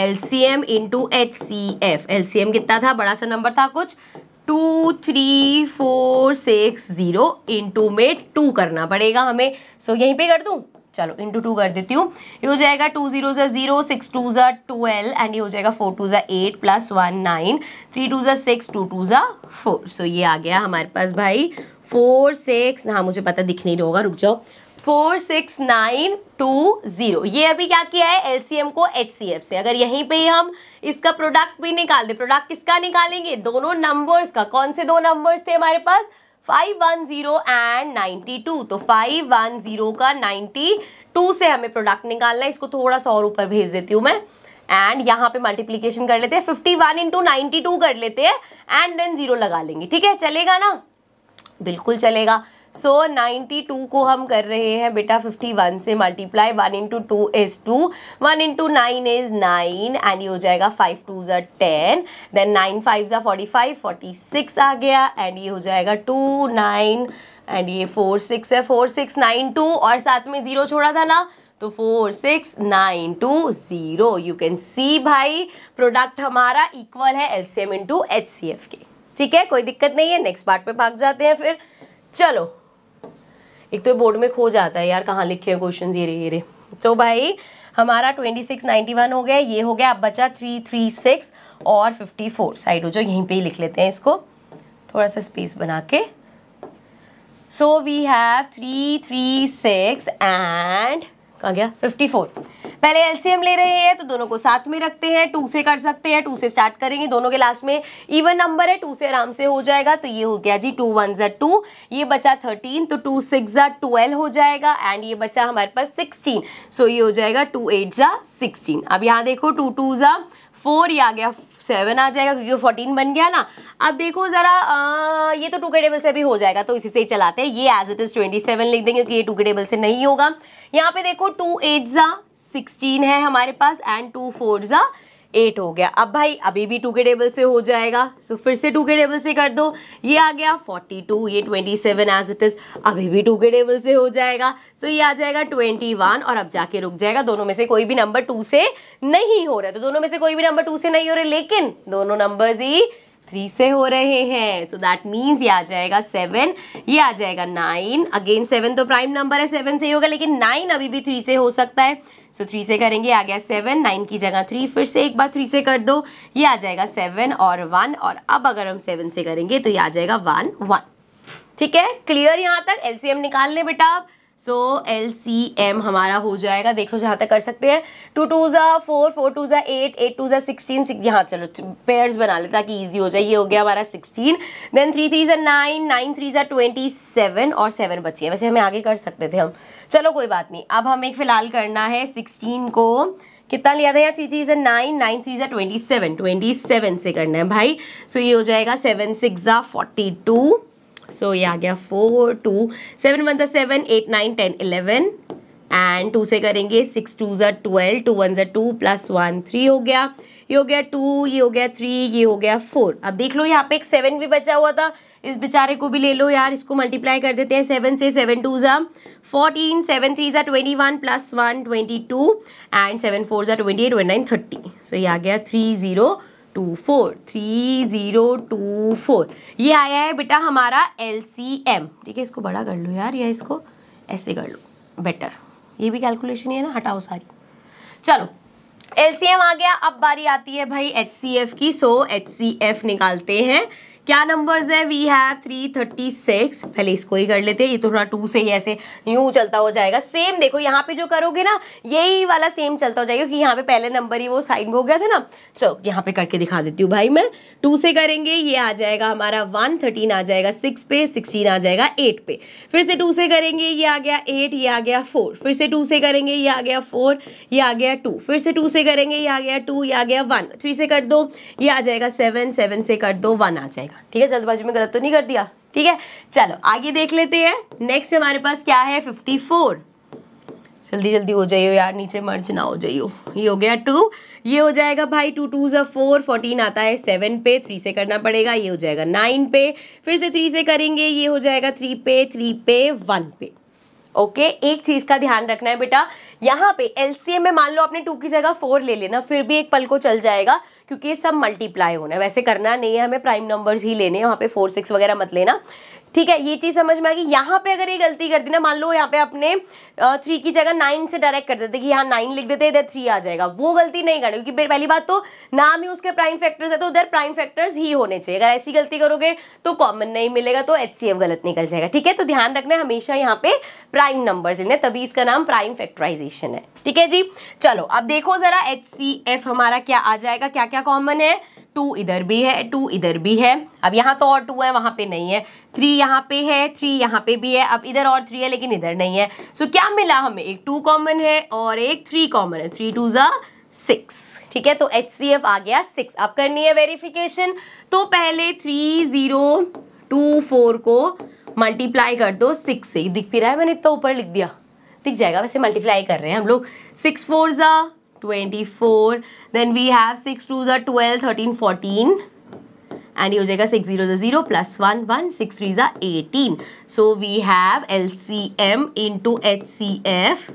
L C M into H C F L C M कितना था बड़ा सा नंबर था कुछ two three four six zero into में टू करना पड़ेगा हमें सो so, यहीं पे कर दूँ चलो इंटू टू कर देती हूँ ये हो जाएगा टू जीरो ज़ा ज़ीरो सिक्स टू ज़ा ट्वेल्व एंड ये हो जाएगा फोर टू ज़ा eight plus one nine three two ज़ा सिक्स टू टू ज़ा फोर सो ये आ गया हमारे पास भाई फोर सिक्स हाँ मुझे पता दिख नहीं रहा होगा रुक जाओ four six nine two zero ये अभी क्या किया है एलसीएम को एच से अगर यहीं पे ही हम इसका प्रोडक्ट भी निकाल दें प्रोडक्ट किसका निकालेंगे दोनों नंबर्स का कौन से दो नंबर्स थे हमारे पास five one zero and ninety two तो फाइव वन जीरो का नाइन्टी टू से हमें प्रोडक्ट निकालना है इसको थोड़ा सा और ऊपर भेज देती हूँ मैं एंड यहाँ पे मल्टीप्लीकेशन कर लेते हैं fifty one into ninety two कर लेते हैं एंड देन जीरो लगा लेंगे ठीक है चलेगा ना बिल्कुल चलेगा सो so, 92 को हम कर रहे हैं बेटा 51 से multiply one into two is two one into nine is nine and ये हो जाएगा फाइव टू ज़ा टेन देन नाइन फाइव ज़ा फोर्टी फाइव फोर्टी सिक्स आ गया एंड ये हो जाएगा टू नाइन एंड ये फोर सिक्स है फोर सिक्स नाइन टू और साथ में ज़ीरो छोड़ा था ना तो four six nine two zero you can see भाई प्रोडक्ट हमारा इक्वल है L C M into H C F के ठीक है कोई दिक्कत नहीं है नेक्स्ट पार्ट पे भाग जाते हैं फिर चलो एक तो बोर्ड में खो जाता है यार कहाँ लिखे हैं क्वेश्चन ये रे ये रे तो भाई हमारा 2691 हो गया ये हो गया अब बचा 336 और 54 साइड हो जो यहीं पे ही लिख लेते हैं इसको थोड़ा सा स्पेस बना के सो वी हैव 336 एंड कहाँ गया 54 पहले एलसीएम ले रहे हैं तो दोनों को साथ में रखते हैं टू से कर सकते हैं टू से स्टार्ट करेंगे दोनों के लास्ट में इवन नंबर है टू से आराम से हो जाएगा तो ये हो गया जी टू वन ज़ा टू ये बचा थर्टीन तो टू सिक्स जर ट्वेल्व हो जाएगा एंड ये बचा हमारे पास सिक्सटीन सो ये हो जाएगा टू एट ज़ा सिक्सटीन अब यहाँ देखो टू टू ज़ा फोर ये आ गया सेवन आ जाएगा क्योंकि फोर्टीन बन गया ना अब देखो ज़रा ये तो टू के टेबल से भी हो जाएगा तो इसी से ही चलाते हैं ये as it is twenty seven लिख देंगे क्योंकि ये टू के टेबल से नहीं होगा यहाँ पे देखो टू एट ज़ा सिक्सटीन है हमारे पास एंड टू फोर ज़ा एट हो गया अब भाई अभी भी टू के टेबल से हो जाएगा सो so, फिर से टू के टेबल से कर दो ये आ गया फोर्टी टू ये twenty seven as it is अभी भी टू के टेबल से हो जाएगा सो so, ये आ जाएगा ट्वेंटी वन और अब जाके रुक जाएगा दोनों में से कोई भी नंबर टू से नहीं हो रहा तो दोनों में से कोई भी नंबर टू से नहीं हो रहे लेकिन दोनों नंबर ही थ्री से हो रहे हैं सो दैट मीन्स ये आ जाएगा सेवन ये आ जाएगा नाइन अगेन सेवन तो प्राइम नंबर है सेवन से ही होगा लेकिन नाइन अभी भी थ्री से हो सकता है सो so, थ्री से करेंगे आ गया सेवन नाइन की जगह थ्री फिर से एक बार थ्री से कर दो ये आ जाएगा सेवन और वन और अब अगर हम सेवन से करेंगे तो ये आ जाएगा वन वन ठीक है क्लियर यहाँ तक एलसीएम निकाल लें बेटा आप सो एल सी एम हमारा हो जाएगा देख लो जहाँ तक कर सकते हैं टू टू ज़ा फोर फोर टू ज़ा एट एट टू ज़ा सिक्सटीन यहाँ चलो पेयर्स बना ले ताकि ईजी हो जाए ये हो गया हमारा सिक्सटीन देन थ्री थ्री ज़ा नाइन नाइन थ्री ज़ा ट्वेंटी सेवन और सेवन बची है वैसे हमें आगे कर सकते थे हम चलो कोई बात नहीं अब हमें फ़िलहाल करना है सिक्सटीन को कितना लिया था यहाँ थ्री थ्री ज़ा नाइन नाइन थ्री ज़ा ट्वेंटी सेवन ट्वेंटी सेवन से करना है भाई सो so ये हो जाएगा सेवन सिक्स ज़ा फोर्टी टू सो ये आ गया फोर टू सेवन वन जर seven eight nine ten eleven and two से करेंगे सिक्स टू जर ट्वेल्व टू वन जर टू प्लस वन थ्री हो गया ये हो गया टू ये हो गया थ्री ये हो गया फोर अब देख लो यहाँ पे एक सेवन भी बचा हुआ था इस बेचारे को भी ले लो यार इसको मल्टीप्लाई कर देते हैं सेवन से सेवन टू ज़ा फोर्टीन सेवन थ्री ज़ा twenty one plus one twenty two and seven four ज़ा twenty eight twenty nine thirty so ये आ गया three zero two four three zero two four ये आया है बेटा हमारा एल सी एम ठीक है इसको बड़ा कर लो यार या इसको ऐसे कर लो बेटर ये भी कैलकुलेशन ही है ना हटाओ सारी चलो एल सी एम आ गया अब बारी आती है भाई एच सी एफ की सो एच सी एफ निकालते हैं क्या नंबर्स है we have three thirty six पहले इसको ही कर लेते हैं ये तो थोड़ा टू से ही ऐसे यूं चलता हो जाएगा सेम देखो यहाँ पे जो करोगे ना यही वाला सेम चलता हो जाएगा क्योंकि यहाँ पे पहले नंबर ही वो साइन हो गया था ना चलो यहाँ पे करके दिखा देती हूँ भाई मैं टू से करेंगे ये आ जाएगा हमारा वन थर्टीन आ जाएगा सिक्स पे सिक्सटीन आ जाएगा एट पे फिर से टू से करेंगे ये आ गया एट ये आ गया फोर फिर से टू से करेंगे ये आ गया फोर ये आ गया टू फिर से टू से करेंगे ये आ गया टू ये आ गया वन थ्री से कर दो ये आ जाएगा सेवन सेवन से कर दो वन आ जाएगा ठीक है जल्दबाजी में गलत तो नहीं कर दिया ठीक है चलो आगे देख लेते हैं नेक्स्ट हमारे पास क्या है फिफ्टी फोर जल्दी जल्दी हो जाइयो यार नीचे मर्ज ना हो जाइयो ये हो गया टू ये हो जाएगा भाई टू टू जो फोर फोर्टीन आता है सेवन पे थ्री से करना पड़ेगा ये हो जाएगा नाइन पे फिर से थ्री से करेंगे ये हो जाएगा थ्री पे थ्री पे वन पे ओके okay, एक चीज़ का ध्यान रखना है बेटा यहाँ पे एलसीएम में मान लो आपने टू की जगह फोर ले लेना फिर भी एक पल को चल जाएगा क्योंकि ये सब मल्टीप्लाई होना है वैसे करना नहीं है हमें प्राइम नंबर्स ही लेने हैं वहाँ पे फोर सिक्स वगैरह मत लेना ठीक है ये चीज़ समझ में आ गई यहाँ पे अगर ये गलती कर दी ना मान लो यहाँ पे अपने थ्री की जगह नाइन से डायरेक्ट कर देते कि यहाँ नाइन लिख देते इधर थ्री आ जाएगा वो गलती नहीं करनी क्योंकि पहली बात तो नाम ही उसके प्राइम फैक्टर्स है तो उधर प्राइम फैक्टर्स ही होने चाहिए अगर ऐसी गलती करोगे तो कॉमन नहीं मिलेगा तो एच गलत निकल जाएगा ठीक है तो ध्यान रखना हमेशा यहाँ पे प्राइम नंबर लेने तभी इसका नाम प्राइम फैक्टराइजेशन है ठीक है जी चलो अब देखो जरा एच हमारा क्या आ जाएगा क्या क्या कॉमन है टू इधर भी है टू इधर भी है अब यहाँ तो और टू है वहाँ पे नहीं है थ्री यहाँ पे है थ्री यहाँ पे भी है अब इधर और थ्री है लेकिन इधर नहीं है सो so, क्या मिला हमें एक टू कॉमन है और एक थ्री कॉमन है थ्री टू ज़ा सिक्स ठीक है तो एच सी एफ आ गया सिक्स अब करनी है वेरीफिकेशन तो पहले थ्री ज़ीरो टू फोर को मल्टीप्लाई कर दो सिक्स से दिख भी रहा है मैंने इतना ऊपर लिख दिया दिख जाएगा वैसे मल्टीप्लाई कर रहे हैं हम लोग सिक्स फोर ज़ा 24 then we have six two ज़ा ट्वेल्व थर्टीन फोर्टीन एंड ये हो जाएगा सिक्स जीरो ज़ा zero plus one one six three ज़ा eighteen so we have L C M into H C F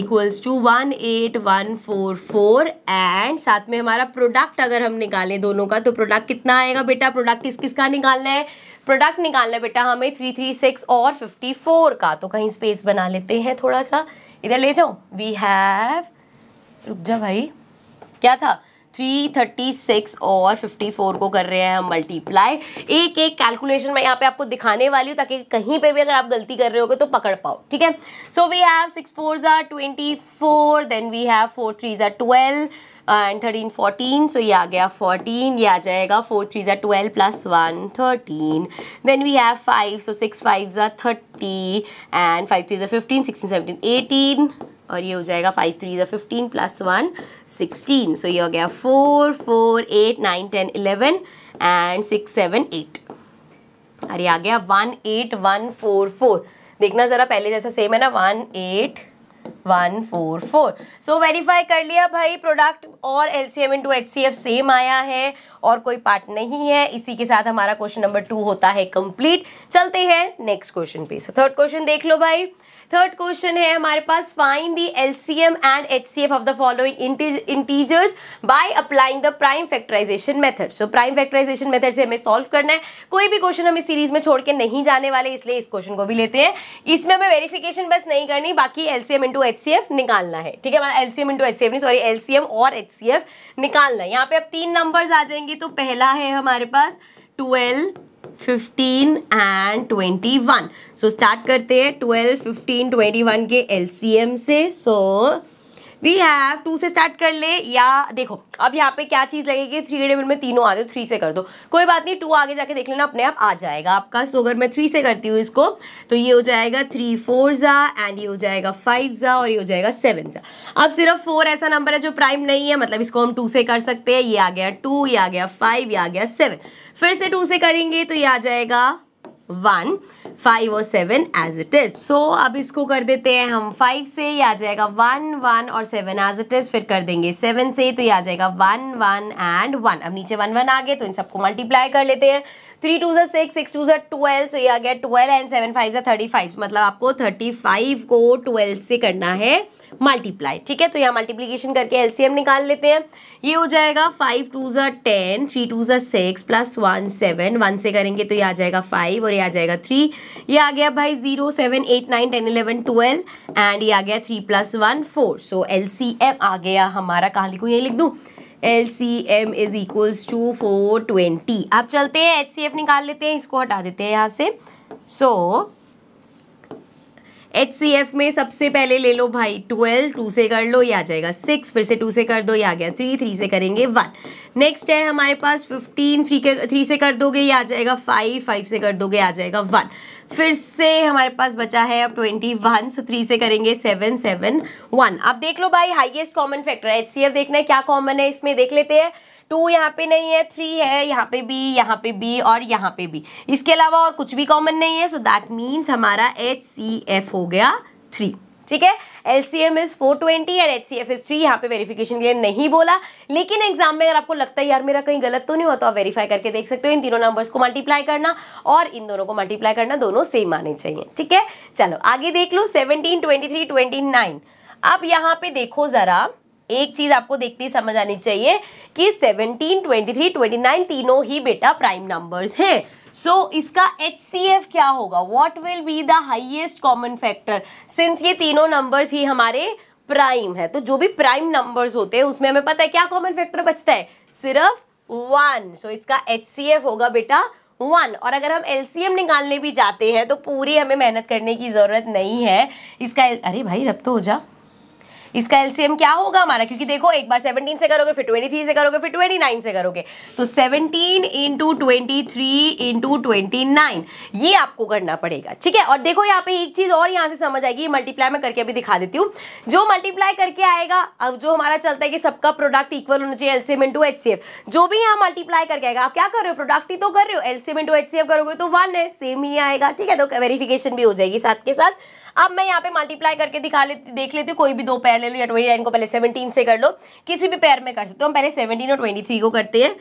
equals to one eight one four four and साथ में हमारा product अगर हम निकालें दोनों का तो प्रोडक्ट कितना आएगा बेटा प्रोडक्ट किस किस का निकालना है प्रोडक्ट निकालना है बेटा हमें थ्री थ्री सिक्स और फिफ्टी फोर का तो कहीं स्पेस बना लेते हैं थोड़ा सा इधर ले जाओ वी हैव रुक जा भाई क्या था 336 और 54 को कर रहे हैं हम मल्टीप्लाई एक एक कैलकुलेशन मैं यहाँ पे आपको दिखाने वाली हूँ ताकि कहीं पे भी अगर आप गलती कर रहे हो तो पकड़ पाओ ठीक है so we have six four ज़ार twenty four then we have four three ज़ार twelve and thirteen fourteen so ये आ गया फोर्टीन ये आ जाएगा फोर थ्री ज़ा twelve plus one thirteen then we have five so six five ज़ा थर्टी एंड फाइव थ्री ज़ा फिफ्टीन सिक्सटीन सेवनटीन एटीन और ये हो जाएगा फाइव थ्री ज़ा fifteen plus one sixteen so ये हो गया four four eight nine ten eleven and six seven eight अरे आ गया one eight one four four देखना ज़रा पहले जैसा सेम है ना one eight one four four so verify कर लिया भाई प्रोडक्ट और L C M to H C F same आया है और कोई पार्ट नहीं है इसी के साथ हमारा क्वेश्चन नंबर टू होता है कंप्लीट चलते हैं नेक्स्ट क्वेश्चन पे सो थर्ड क्वेश्चन देख लो भाई थर्ड क्वेश्चन है हमारे पास find the M and H C F of the following integers by applying the prime factorisation method so prime factorisation method से हमें सॉल्व करना है कोई भी क्वेश्चन हम इस सीरीज में छोड़ के नहीं जाने वाले इसलिए इस क्वेश्चन को भी लेते हैं इसमें हमें वेरिफिकेशन बस नहीं करनी बाकी L C M into H C F निकालना है ठीक है L C M into H C नहीं सॉरी एल सी एम और एच सी एफ निकालना है यहाँ पे अब तीन नंबर्स आ जाएंगे तो पहला है हमारे पास twelve fifteen and twenty one so start करते हैं ट्वेल्व फिफ्टीन ट्वेंटी वन के एल सी एम से सो वी हैव टू से स्टार्ट कर ले या देखो अब यहाँ पे क्या चीज़ लगेगी थ्री डेबल में तीनों आ आते थ्री से कर दो कोई बात नहीं टू आगे जाके देख लेना अपने आप आ जाएगा आपका सो अगर मैं थ्री से करती हूँ इसको तो ये हो जाएगा थ्री फोर ज़ा एंड ये हो जाएगा फाइव ज़ा और ये हो जाएगा सेवन ज़ा अब सिर्फ फोर ऐसा नंबर है जो प्राइम नहीं है मतलब इसको हम टू से कर सकते हैं ये आ गया टू ये आ गया फाइव ये आ गया सेवन फिर से टू से करेंगे तो ये आ जाएगा वन फाइव और seven as it is so अब इसको कर देते हैं हम फाइव से ये आ जाएगा वन वन और सेवन एज इट इज फिर कर देंगे सेवन से तो ये आ जाएगा वन वन एंड वन अब नीचे वन वन आ गए तो इन सबको मल्टीप्लाई कर लेते हैं थ्री टू जो सिक्स सिक्स टू जो ट्वेल्व सो ये आ गया ट्वेल्व एंड सेवन फाइव जो थर्टी फाइव मतलब आपको थर्टी फाइव को ट्वेल्व से करना है मल्टीप्लाई ठीक है तो यहाँ मल्टीप्लीकेशन करके एलसीएम निकाल लेते हैं ये हो जाएगा फाइव टू ज़ा टेन थ्री टू ज़ा six plus one seven one से करेंगे तो ये आ जाएगा फाइव और ये आ जाएगा थ्री ये आ गया भाई zero seven eight nine ten eleven twelve and ये आ गया three plus one four so L आ गया हमारा कहाँ लिखूँ यही लिख दूँ L C M is equals to four twenty आप चलते हैं एच सी एफ निकाल लेते हैं इसको हटा देते हैं यहाँ से so so, H C F में सबसे पहले ले लो भाई ट्वेल्व टू से कर लो ये आ जाएगा सिक्स फिर से टू से कर दो ये आ गया थ्री थ्री से करेंगे वन नेक्स्ट है हमारे पास फिफ्टीन थ्री के थ्री से कर दोगे ये आ जाएगा फाइव फाइव से कर दोगे आ जाएगा वन फिर से हमारे पास बचा है अब ट्वेंटी वन सो थ्री से करेंगे सेवन सेवन वन अब देख लो भाई highest common factor H C F देखना है क्या कॉमन है इसमें देख लेते हैं टू यहाँ पे नहीं है थ्री है यहाँ पे बी यहाँ पे बी और यहाँ पे बी इसके अलावा और कुछ भी कॉमन नहीं है सो दैट मीन्स हमारा एच सी एफ हो गया थ्री ठीक है L C M is four twenty and H C F is three यहाँ पे वेरिफिकेशन के लिए नहीं बोला लेकिन एग्जाम में अगर आपको लगता है यार मेरा कहीं गलत तो नहीं हुआ तो आप वेरीफाई करके देख सकते हो इन तीनों नंबर्स को मल्टीप्लाई करना और इन दोनों को मल्टीप्लाई करना दोनों सेम आने चाहिए ठीक है चलो आगे देख लो seventeen twenty three twenty nine अब यहाँ पे देखो ज़रा एक चीज आपको देखती समझ आनी चाहिए कि 17, 23, 29 तीनों ही बेटा प्राइम नंबर्स हैं सो so, इसका एच क्या होगा what will be the highest common factor since ये तीनों नंबर्स ही हमारे प्राइम है तो जो भी प्राइम नंबर्स होते हैं उसमें हमें पता है क्या कॉमन फैक्टर बचता है सिर्फ वन सो so, इसका एच होगा बेटा वन और अगर हम एल निकालने भी जाते हैं तो पूरी हमें मेहनत करने की ज़रूरत नहीं है इसका अरे भाई रब तो हो जा इसका एलसीएम क्या होगा हमारा क्योंकि देखो एक बार 17 से करोगे फिर 23 से करोगे फिर 29 से करोगे तो 17 इंटू ट्वेंटी थ्री इंटू ये आपको करना पड़ेगा ठीक है और देखो यहाँ पे एक चीज़ और यहाँ से समझ आएगी मल्टीप्लाई मैं करके अभी दिखा देती हूँ जो मल्टीप्लाई करके आएगा अब जो हमारा चलता है कि सबका प्रोडक्ट इक्वल होना चाहिए एलसीएम इंटू जो भी यहाँ मल्टीप्लाई करके आएगा आप क्या कर रहे हो प्रोडक्ट ही तो कर रहे हो एलसीएम इंटू करोगे तो वन है सेम ही आएगा ठीक है तो वेरिफिकेशन भी हो जाएगी साथ के साथ अब मैं यहाँ पे मल्टीप्लाई करके दिखा लेती देख लेती हूँ कोई भी दो पैर ले लो या ट्वेंटी नाइन को पहले सेवनटीन से कर लो किसी भी पैर में कर सकते हो हम पहले सेवनटीन और ट्वेंटी थ्री को करते हैं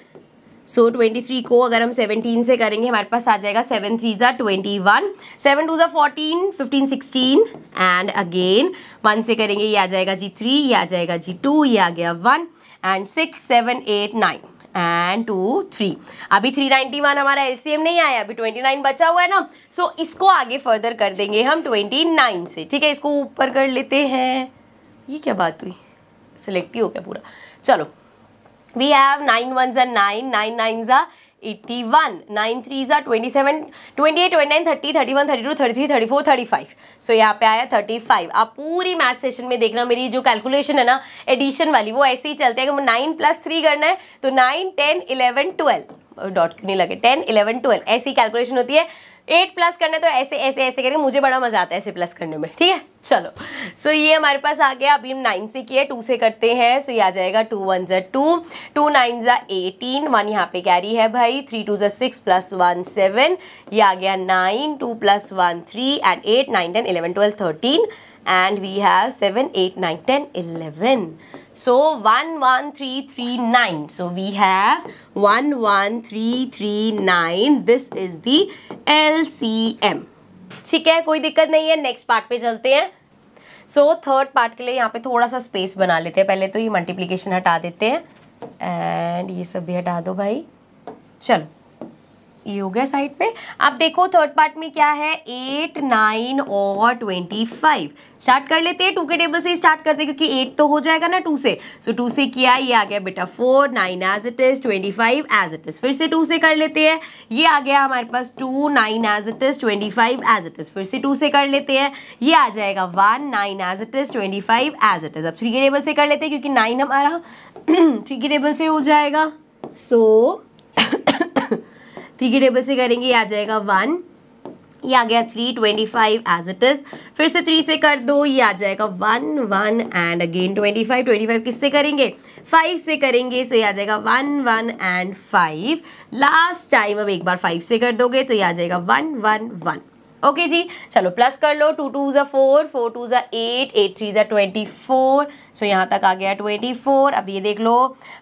सो ट्वेंटी थ्री को अगर हम सेवनटीन से करेंगे हमारे पास आ जाएगा सेवन थ्री ज़ा ट्वेंटी वन सेवन टू ज़ा fourteen fifteen sixteen and again one से करेंगे ये आ जाएगा जी थ्री ये आ जाएगा जी टू ये आ गया one and six seven eight nine and two three अभी थ्री नाइनटी वन हमारा एलसीएम नहीं आया अभी ट्वेंटी नाइन बचा हुआ है ना सो so, इसको आगे फर्दर कर देंगे हम ट्वेंटी नाइन से ठीक है इसको ऊपर कर लेते हैं ये क्या बात हुई सिलेक्ट ही हो गया पूरा चलो वी हैव नाइन वन ज़ा नाइन नाइन नाइन ज़ा एट्टी वन नाइन थ्री ज़ा twenty seven twenty eight twenty nine thirty thirty one thirty two thirty three thirty four thirty five so यहाँ पे आया थर्टी फाइव आप पूरी मैथ सेशन में देखना मेरी जो कैलकुलेशन है ना एडिशन वाली वो ऐसे ही चलते हैं अगर नाइन प्लस थ्री करना है तो nine ten eleven twelve dot नहीं लगे टेन इलेवन ट्वेल्व ऐसी कैलकुलेशन होती है एट प्लस करने तो ऐसे ऐसे ऐसे करें मुझे बड़ा मजा आता है ऐसे प्लस करने में ठीक है चलो सो so, ये हमारे पास आ गया अभी हम नाइन से किए टू से करते हैं सो so, ये आ जाएगा टू वन ज़ा टू टू नाइन ज़ा एटीन वन यहाँ पे कैरी है भाई थ्री टू ज़ा सिक्स प्लस वन सेवन ये आ गया nine two plus one three and eight nine ten eleven twelve thirteen and we have seven eight nine ten eleven So 11339. So we have 11339. This is the LCM. ठीक है कोई दिक्कत नहीं है next part पे चलते हैं सो थर्ड पार्ट के लिए यहाँ पे थोड़ा सा स्पेस बना लेते हैं पहले तो ये मल्टीप्लीकेशन हटा देते हैं एंड ये सब भी हटा दो भाई चलो ये हो गया साइड पे आप देखो थर्ड पार्ट में क्या है एट नाइन और ट्वेंटी फाइव स्टार्ट कर लेते हैं टू के टेबल से स्टार्ट करते हैं क्योंकि एट तो हो जाएगा ना टू से सो so, टू से किया ये आ गया बेटा four nine as it is twenty five as it is फिर से टू से कर लेते हैं ये आ गया हमारे पास two nine as it is twenty five as it is फिर से टू से कर लेते हैं ये आ जाएगा one nine as it is twenty five as it is अब थ्री के टेबल से कर लेते हैं क्योंकि नाइन हमारा थ्री के टेबल से हो जाएगा सो so, थ्री की टेबल से करेंगे आ जाएगा वन ये आ गया three twenty five as it is फिर से थ्री से कर दो ये आ जाएगा one one and again twenty five twenty five किससे करेंगे फाइव से करेंगे सो ये आ जाएगा one one and five last time अब एक बार फाइव से कर दोगे तो ये आ जाएगा वन वन वन ओके जी चलो प्लस कर लो टू टू ज़ा फोर फोर टू ज़ा एट एट थ्री ज़ा ट्वेंटी फोर सो so, यहाँ तक आ गया ट्वेंटी फोर अब ये देख लो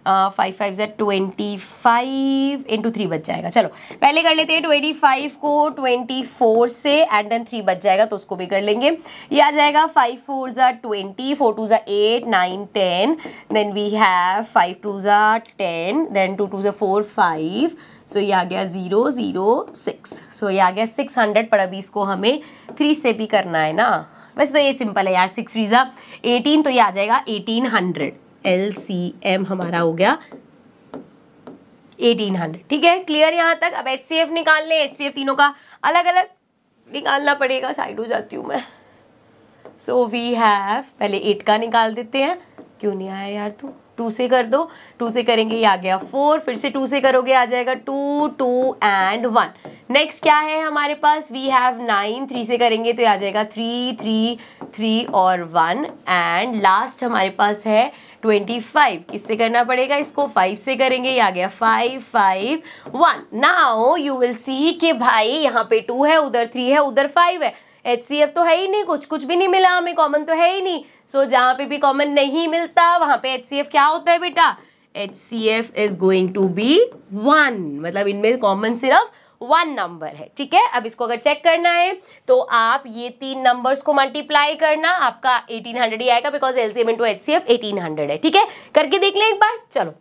फाइव फाइव जेड ट्वेंटी फाइव इंटू थ्री बच जाएगा चलो पहले कर लेते हैं ट्वेंटी फाइव को ट्वेंटी फोर से एंड देन थ्री बच जाएगा तो उसको भी कर लेंगे ये आ जाएगा फाइव फोर ज़ा ट्वेंटी फोर टू ज़ा eight nine ten then we have five two ज़ा टेन देन टू टू ज़ा फोर फाइव सो ये आ गया ज़ीरो ज़ीरो सिक्स सो ये आ गया सिक्स हंड्रेड पर अभी इसको हमें थ्री से भी करना है ना वैसे तो ये सिंपल है यार सिक्स रीजा एटीन तो ये आ जाएगा eighteen hundred L C M हमारा हो गया 1800 ठीक है क्लियर यहाँ तक अब एच सी एफ निकाल लें एच सी एफ तीनों का अलग अलग निकालना पड़ेगा साइड हो जाती हूँ मैं सो वी हैव पहले 8 का निकाल देते हैं क्यों नहीं आया यार तू टू से कर दो टू से करेंगे ये आ गया फोर फिर से टू से करोगे आ जाएगा two two and one next क्या है हमारे पास वी हैव नाइन थ्री से करेंगे तो ये आ जाएगा थ्री थ्री थ्री और वन एंड लास्ट हमारे पास है ट्वेंटी फाइव किससे करना पड़ेगा इसको फाइव से करेंगे ये आ गया five five one now you will see के भाई यहाँ पे टू है उधर थ्री है उधर फाइव है एच तो है ही नहीं कुछ कुछ भी नहीं मिला हमें कॉमन तो है ही नहीं सो so, जहां पे भी कॉमन नहीं मिलता वहां पे एच क्या होता है बेटा H C F is going to be one मतलब इनमें कॉमन सिर्फ वन नंबर है ठीक है अब इसको अगर चेक करना है तो आप ये तीन नंबर्स को मल्टीप्लाई करना आपका 1800 ही आएगा because L C M into H C F eighteen hundred है ठीक है करके देख लें एक बार चलो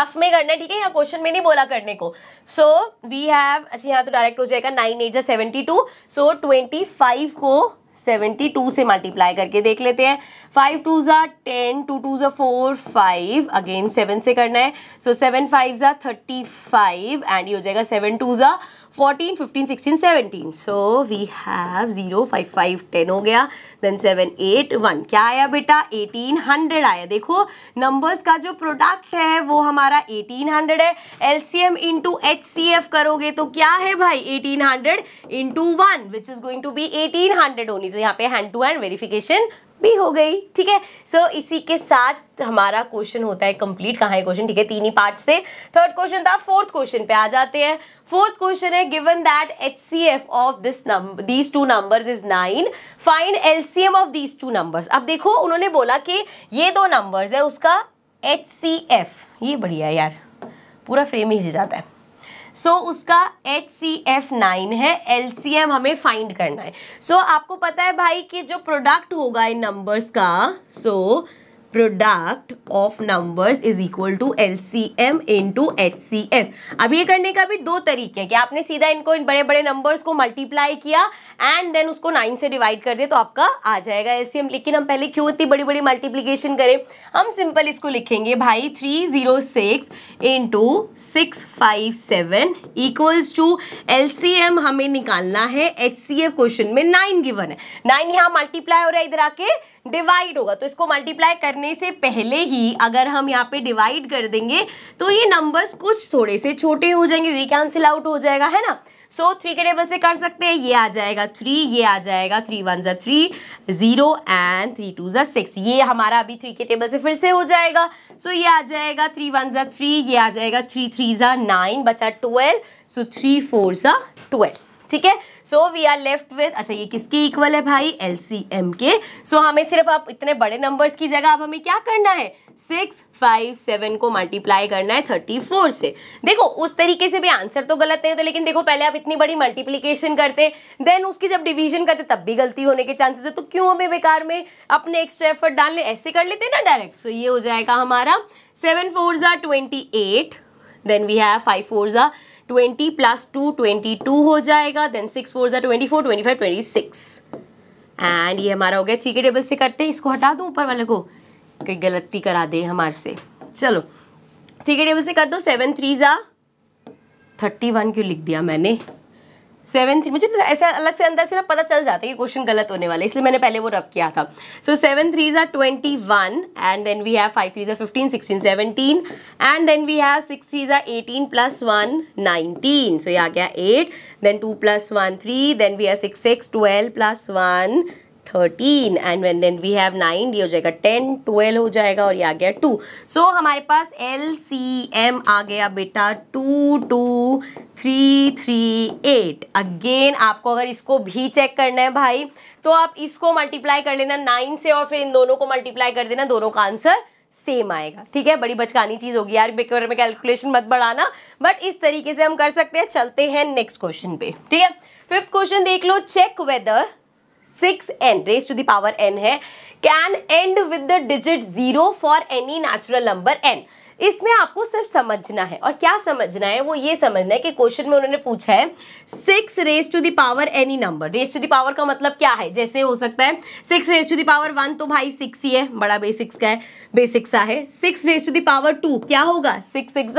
रफ में करना है ठीक है यहाँ क्वेश्चन में नहीं बोला करने को सो वी हैव अच्छा यहाँ तो डायरेक्ट हो जाएगा नाइन एट जा seventy two so twenty five को सेवेंटी टू से मल्टीप्लाई करके देख लेते हैं फाइव टू ज़ा टेन टू टू ज़ा फोर फाइव अगेन सेवन से करना है सो सेवन फाइव ज़ा थर्टी फाइव एंड ये हो जाएगा सेवन टू ज़ा fourteen fifteen sixteen seventeen so we have zero five five ten हो गया. देन सेवन एट वन क्या आया बेटा? हंड्रेड आया. देखो नंबर्स का जो प्रोडक्ट है वो हमारा हंड्रेड है. एच सी एफ करोगे तो क्या है भाई? Into one which is going to be eighteen hundred होनी जो यहाँ पे हैंड टू हैंड वेरिफिकेशन भी हो गई ठीक है सो इसी के साथ हमारा क्वेश्चन होता है कंप्लीट कहाँ है क्वेश्चन ठीक है तीन ही पार्ट से थर्ड क्वेश्चन था फोर्थ क्वेश्चन पे आ जाते हैं फोर्थ क्वेश्चन है given that H C F of this number these two number is nine fine L C M of these two number अब देखो उन्होंने बोला कि ये दो नंबर्स है उसका एच सी एफ ये बढ़िया यार पूरा फ्रेम ही जाता है सो so, उसका एच सी एफ नाइन है एल सी एम हमें फाइंड करना है सो so, आपको पता है भाई कि जो प्रोडक्ट होगा इन नंबर्स का so so, product of numbers is equal to L C M into H C F अब ये करने का भी दो तरीके हैं कि आपने सीधा इनको इन बड़े बड़े नंबर्स को मल्टीप्लाई किया एंड देन उसको नाइन से डिवाइड कर दिया तो आपका आ जाएगा एल सी एम लेकिन हम पहले क्यों इतनी बड़ी बड़ी मल्टीप्लीकेशन करें हम सिंपल इसको लिखेंगे भाई three zero six into six five seven equals to L C M हमें निकालना है एच सी एफ क्वेश्चन में नाइन गिवन है नाइन यहाँ मल्टीप्लाई हो रहा है इधर आके डिवाइड होगा तो इसको मल्टीप्लाई करने से पहले ही अगर हम यहाँ पे डिवाइड कर देंगे तो ये नंबर्स कुछ थोड़े से छोटे हो जाएंगे ये कैंसिल आउट हो जाएगा है ना सो थ्री के टेबल से कर सकते हैं ये आ जाएगा थ्री ये आ जाएगा थ्री वन ज़ा three zero and three two ज़ा सिक्स ये हमारा अभी थ्री के टेबल से फिर से हो जाएगा सो so, ये आ जाएगा थ्री वन ज़ा थ्री ये आ जाएगा थ्री थ्री ज़ा नाइन बचा ट्वेल्व सो थ्री फोर ज़ा ट्वेल्व ठीक है so we are left with अच्छा ये किसके इक्वल है भाई एलसीएम के सो so, हमें सिर्फ आप इतने बड़े नंबर्स की जगह अब हमें क्या करना है सिक्स फाइव सेवन को मल्टीप्लाई करना है थर्टी फोर से देखो उस तरीके से भी आंसर तो गलत नहीं होता लेकिन देखो पहले आप इतनी बड़ी मल्टीप्लीकेशन करते देन उसकी जब डिवीजन करते तब भी गलती होने के चांसेस है तो क्यों हमें बेकार में अपने एक्स्ट्रा एफर्ट डाल ले ऐसे कर लेते ना डायरेक्ट सो so, ये हो जाएगा हमारा सेवन फोर ज़ा twenty eight then we have five four ज़ा twenty plus two twenty two हो जाएगा देन सिक्स फोर ज़ा twenty four twenty five twenty six and ये हमारा हो गया थ्री के टेबल से करते हैं इसको हटा दूँ ऊपर वाले को कहीं गलती करा दे हमारे से चलो थ्री के टेबल से कर दो सेवन थ्री ज़ा थर्टी वन क्यों लिख दिया मैंने सेवन थ्री मुझे तो ऐसे अलग से अंदर से ना पता चल जाता है कि क्वेश्चन गलत होने वाला है इसलिए मैंने पहले वो रब किया था so seven threes are twenty one and then we have five threes are fifteen sixteen seventeen and then we have six threes are eighteen plus one nineteen so ये आ गया eight then two plus one three then we are six six twelve plus one thirteen and when then we have nine ये हो जाएगा ten twelve हो जाएगा और ये आ गया टू सो so, हमारे पास एल सी एम आ गया बेटा two two three three eight again आपको अगर इसको भी चेक करना है भाई तो आप इसको मल्टीप्लाई कर लेना नाइन से और फिर इन दोनों को मल्टीप्लाई कर देना दोनों का आंसर सेम आएगा ठीक है बड़ी बचकानी चीज़ होगी यार बेकवर में कैलकुलेशन मत बढ़ाना बट इस तरीके से हम कर सकते हैं चलते हैं नेक्स्ट क्वेश्चन पे ठीक है फिफ्थ क्वेश्चन देख लो check whether six n raise to the power n है can end with the digit zero for any natural number n इसमें आपको सिर्फ समझना है और क्या समझना है वो ये समझना है कि क्वेश्चन में उन्होंने पूछा है six raise to the power any number raise to the power का मतलब क्या है जैसे हो सकता है six raise to the power one तो भाई सिक्स ही है बड़ा बेसिक्स का है बेसिक्स सा है six raise to the power two क्या होगा सिक्स सिक्स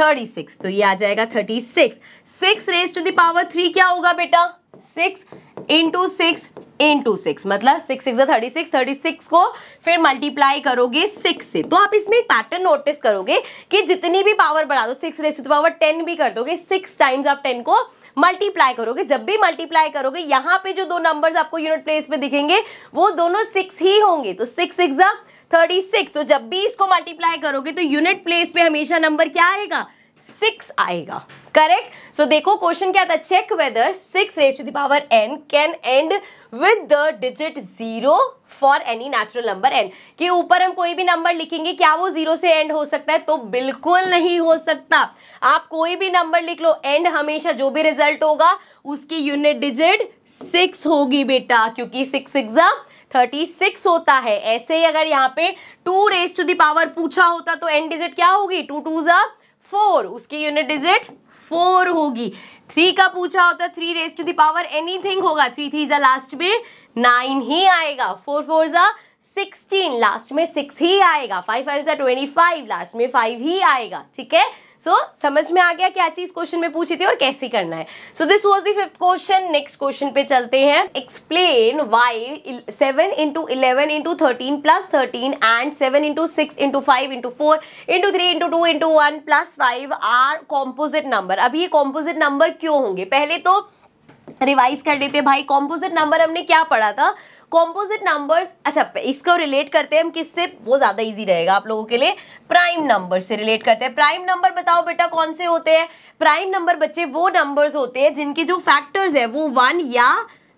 थर्टी सिक्स तो ये आ जाएगा thirty six six raise to the power three क्या होगा बेटा six into six into six मतलब six six thirty six thirty six को फिर मल्टीप्लाई करोगे सिक्स से तो आप इसमें एक पैटर्न नोटिस करोगे कि जितनी भी पावर बढ़ा दो सिक्स रेस पावर टेन भी कर दोगे सिक्स टाइम्स आप टेन को मल्टीप्लाई करोगे जब भी मल्टीप्लाई करोगे यहाँ पे जो दो नंबर्स आपको यूनिट प्लेस पे दिखेंगे वो दोनों सिक्स ही होंगे तो सिक्स सिक्स थर्टी सिक्स तो जब भी इसको मल्टीप्लाई करोगे तो यूनिट प्लेस पे हमेशा नंबर क्या आएगा सिक्स आएगा करेक्ट सो so, देखो क्वेश्चन क्या था check whether six raise to the power n can end with the digit zero for any natural number n के ऊपर हम कोई भी नंबर लिखेंगे क्या वो जीरो से एंड हो सकता है तो बिल्कुल नहीं हो सकता आप कोई भी नंबर लिख लो एंड हमेशा जो भी रिजल्ट होगा उसकी यूनिट डिजिट सिक्स होगी बेटा क्योंकि सिक्स सिक्स थर्टी सिक्स होता है ऐसे ही अगर यहाँ पे टू रेस टू दावर पूछा होता तो एंड डिजिट क्या होगी टू टू ज़ा फोर उसकी यूनिट डिजिट फोर होगी थ्री का पूछा होता three raise to the power anything होगा थ्री थ्री जा लास्ट में नाइन ही आएगा फोर फोर जा सिक्सटीन लास्ट में सिक्स ही आएगा फाइव फाइव जा ट्वेंटी फाइव लास्ट में फाइव ही आएगा ठीक है सो so, समझ में आ गया क्या चीज क्वेश्चन में पूछी थी और कैसे करना है so this was the fifth question next question पे चलते हैं explain why seven into eleven into thirteen plus thirteen and seven into six into five into four into three into two into one plus five are composite number अब ये composite number क्यों होंगे पहले तो revise कर लेते भाई composite number हमने क्या पढ़ा था कॉम्पोजिट नंबर्स अच्छा इसको रिलेट करते हैं हम किससे वो ज़्यादा ईजी रहेगा आप लोगों के लिए प्राइम नंबर से रिलेट करते हैं प्राइम नंबर बताओ बेटा कौन से होते हैं प्राइम नंबर बच्चे वो नंबर्स होते हैं जिनके जो फैक्टर्स है वो वन या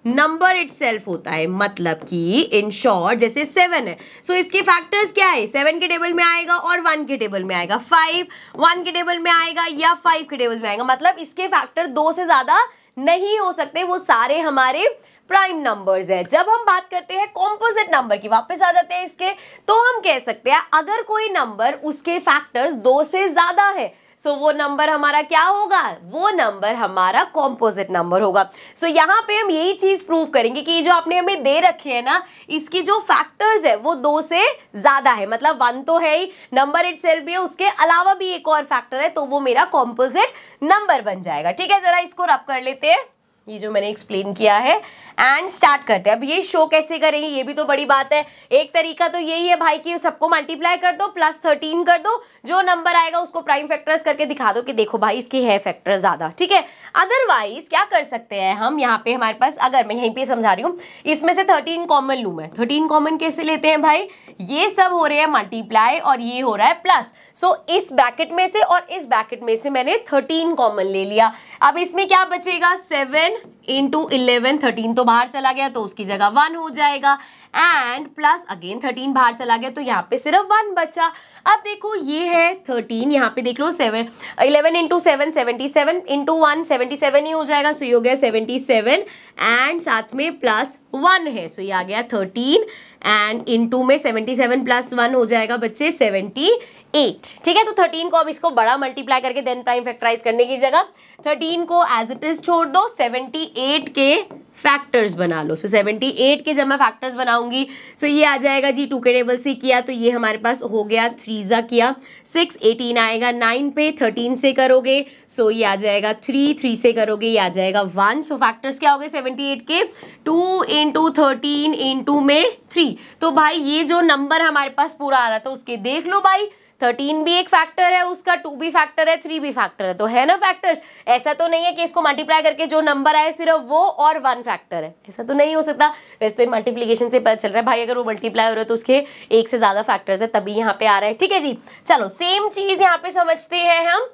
नंबर इट होता है मतलब कि इन शॉर्ट जैसे सेवन है सो so, इसके फैक्टर्स क्या है सेवन के टेबल में आएगा और वन के टेबल में आएगा फाइव वन के टेबल में आएगा या फाइव के टेबल में आएगा मतलब इसके फैक्टर दो से ज़्यादा नहीं हो सकते वो सारे हमारे प्राइम नंबर्स है जब हम बात करते हैं कॉम्पोजिट नंबर की वापस आ जाते हैं इसके तो हम कह सकते हैं अगर कोई नंबर उसके फैक्टर्स दो से ज्यादा है सो so, वो नंबर हमारा क्या होगा वो नंबर हमारा कॉम्पोजिट नंबर होगा सो so, यहाँ पे हम यही चीज प्रूव करेंगे कि जो आपने हमें दे रखे है ना इसकी जो फैक्टर्स है वो दो से ज्यादा है मतलब वन तो है ही नंबर इट भी है उसके अलावा भी एक और फैक्टर है तो वो मेरा कॉम्पोजिट नंबर बन जाएगा ठीक है जरा इसको रब कर लेते हैं ये जो मैंने एक्सप्लेन किया है एंड स्टार्ट करते हैं अब ये शो कैसे करेंगे ये भी तो बड़ी बात है एक तरीका तो यही है भाई कि सबको मल्टीप्लाई कर दो प्लस थर्टीन कर दो जो नंबर आएगा उसको प्राइम फैक्टर्स करके दिखा दो कि देखो भाई इसकी है फैक्टर ज़्यादा ठीक है अदरवाइज क्या कर सकते हैं हम यहाँ पे हमारे पास अगर मैं यहीं पे समझा रही हूँ इसमें से थर्टीन कॉमन लूँ मैं थर्टीन कॉमन कैसे लेते हैं भाई ये सब हो रहे हैं मल्टीप्लाई और ये हो रहा है प्लस सो so, इस ब्रैकेट में से और इस ब्रैकेट में से मैंने थर्टीन कॉमन ले लिया अब इसमें क्या बचेगा seven ten into eleven thirteen तो बाहर चला गया तो उसकी जगह वन हो जाएगा एंड प्लस अगेन थर्टीन बाहर चला गया तो यहाँ पे सिर्फ वन बचा अब देखो ये है थर्टीन यहाँ पे देख लो seven eleven into seven seventy seven into one seventy seven ही हो जाएगा सो ये हो गया सेवेंटी सेवन एंड साथ में प्लस वन है सो ये आ गया थर्टीन एंड इंटू में सेवेंटी सेवन प्लस वन हो जाएगा बच्चे सेवेंटी एट ठीक है तो थर्टीन को अब इसको बड़ा मल्टीप्लाई करके देन प्राइम फैक्टराइज करने की जगह थर्टीन को एज इट इज छोड़ दो सेवेंटी एट के फैक्टर्स बना लो सो सेवेंटी एट के जब मैं फैक्टर्स बनाऊंगी सो so ये आ जाएगा जी टू के टेबल से किया तो ये हमारे पास हो गया थ्री ज़ा किया सिक्स एटीन आएगा नाइन पे थर्टीन से करोगे सो so ये आ जाएगा थ्री थ्री से करोगे ये आ जाएगा वन सो फैक्टर्स क्या हो गए सेवेंटी एट के टू इंटू थर्टीन इंटू में थ्री तो भाई ये जो नंबर हमारे पास पूरा आ रहा था उसके देख लो भाई थर्टीन भी एक फैक्टर है उसका टू भी फैक्टर है थ्री भी फैक्टर है तो है ना फैक्टर्स ऐसा तो नहीं है कि इसको मल्टीप्लाई करके जो नंबर आए सिर्फ वो और वन फैक्टर है ऐसा तो नहीं हो सकता वैसे तो मल्टीप्लीकेशन से पता चल रहा है भाई अगर वो मल्टीप्लाई हो रहा है तो उसके एक से ज़्यादा फैक्टर्स है तभी यहाँ पे आ रहा है ठीक है जी चलो सेम चीज़ यहाँ पे समझते हैं हम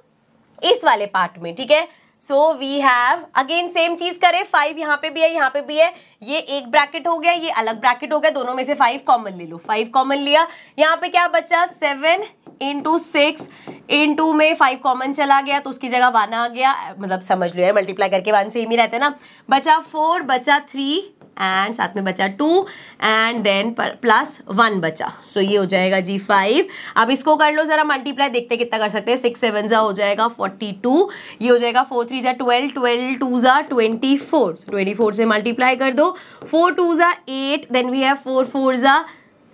इस वाले पार्ट में ठीक है so we have again same चीज करें फाइव यहाँ पे भी है यहाँ पे भी है ये एक ब्रैकेट हो गया ये अलग ब्रैकेट हो गया दोनों में से फाइव कॉमन ले लो फाइव कॉमन लिया यहाँ पे क्या बचा seven into six into में फाइव कॉमन चला गया तो उसकी जगह वन आ गया मतलब समझ लो यार मल्टीप्लाई करके वन सेम ही रहते ना बचा फोर बचा थ्री एंड साथ में बचा two and then plus one बचा सो so, ये हो जाएगा जी फाइव अब इसको कर लो ज़रा मल्टीप्लाई देखते कितना कर सकते हैं सिक्स सेवन ज़ा हो जाएगा फोर्टी टू ये हो जाएगा फोर थ्री ज़ा ट्वेल्व ट्वेल्व टू ज़ा ट्वेंटी फोर ट्वेंटी फोर से मल्टीप्लाई कर दो फोर टू ज़ा eight then we have four four ज़ा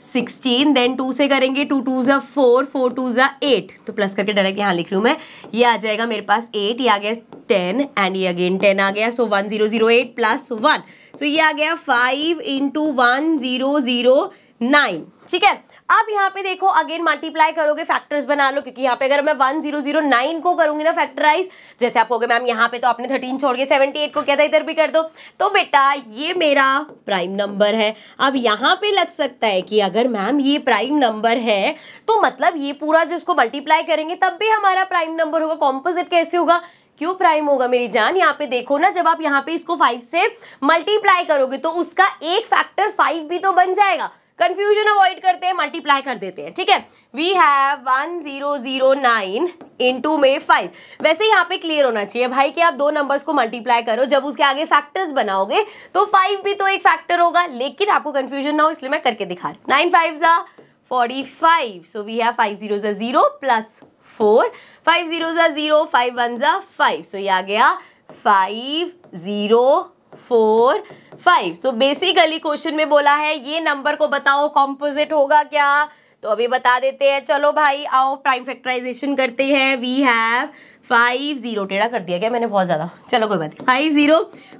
सिक्सटीन देन टू से करेंगे टू टू ज़ा फोर फोर टू ज़ा एट तो प्लस करके डायरेक्ट यहाँ लिख रही हूँ मैं ये आ जाएगा मेरे पास एट ये आ गया टेन एंड ये अगेन टेन आ गया so one zero zero eight plus one so ये आ गया five into one zero zero nine ठीक है अब यहाँ पे देखो अगेन मल्टीप्लाई करोगे फैक्टर्स बना लो क्योंकि यहाँ पे अगर मैं वन जीरो जीरो नाइन को करूंगी ना फैक्टराइज जैसे आप हो गए मैम यहाँ पे तो आपने थर्टीन छोड़ के सेवेंटी एट को क्या था इधर भी कर दो तो बेटा ये मेरा प्राइम नंबर है अब यहाँ पे लग सकता है कि अगर मैम ये प्राइम नंबर है तो मतलब ये पूरा जो इसको मल्टीप्लाई करेंगे तब भी हमारा प्राइम नंबर होगा कॉम्पोजिट कैसे होगा क्यों प्राइम होगा मेरी जान यहाँ पे देखो ना जब आप यहाँ पे इसको फाइव से मल्टीप्लाई करोगे तो उसका एक फैक्टर फाइव भी तो बन जाएगा कंफ्यूजन अवॉइड करते हैं मल्टीप्लाई कर देते हैं ठीक है we have one zero zero nine into में फाइव वैसे यहाँ पे क्लियर होना चाहिए भाई कि आप दो नंबर्स को मल्टीप्लाई करो जब उसके आगे फैक्टर्स बनाओगे तो फाइव भी तो एक फैक्टर होगा लेकिन आपको कंफ्यूजन ना हो इसलिए मैं करके दिखा रहा हूँ नाइन फाइव ज़ा forty five so we have five zero ज़ा zero plus four five zero ज़ा ज़ीरो फाइव वन ज़ा फाइव सो ये आ गया five zero four five so basically question में बोला है ये नंबर को बताओ कॉम्पोजिट होगा क्या तो अभी बता देते हैं चलो भाई आओ प्राइम फैक्टराइजेशन करते हैं वी हैव फाइव जीरो टेढ़ा कर दिया क्या मैंने बहुत ज़्यादा चलो कोई बात नहीं five zero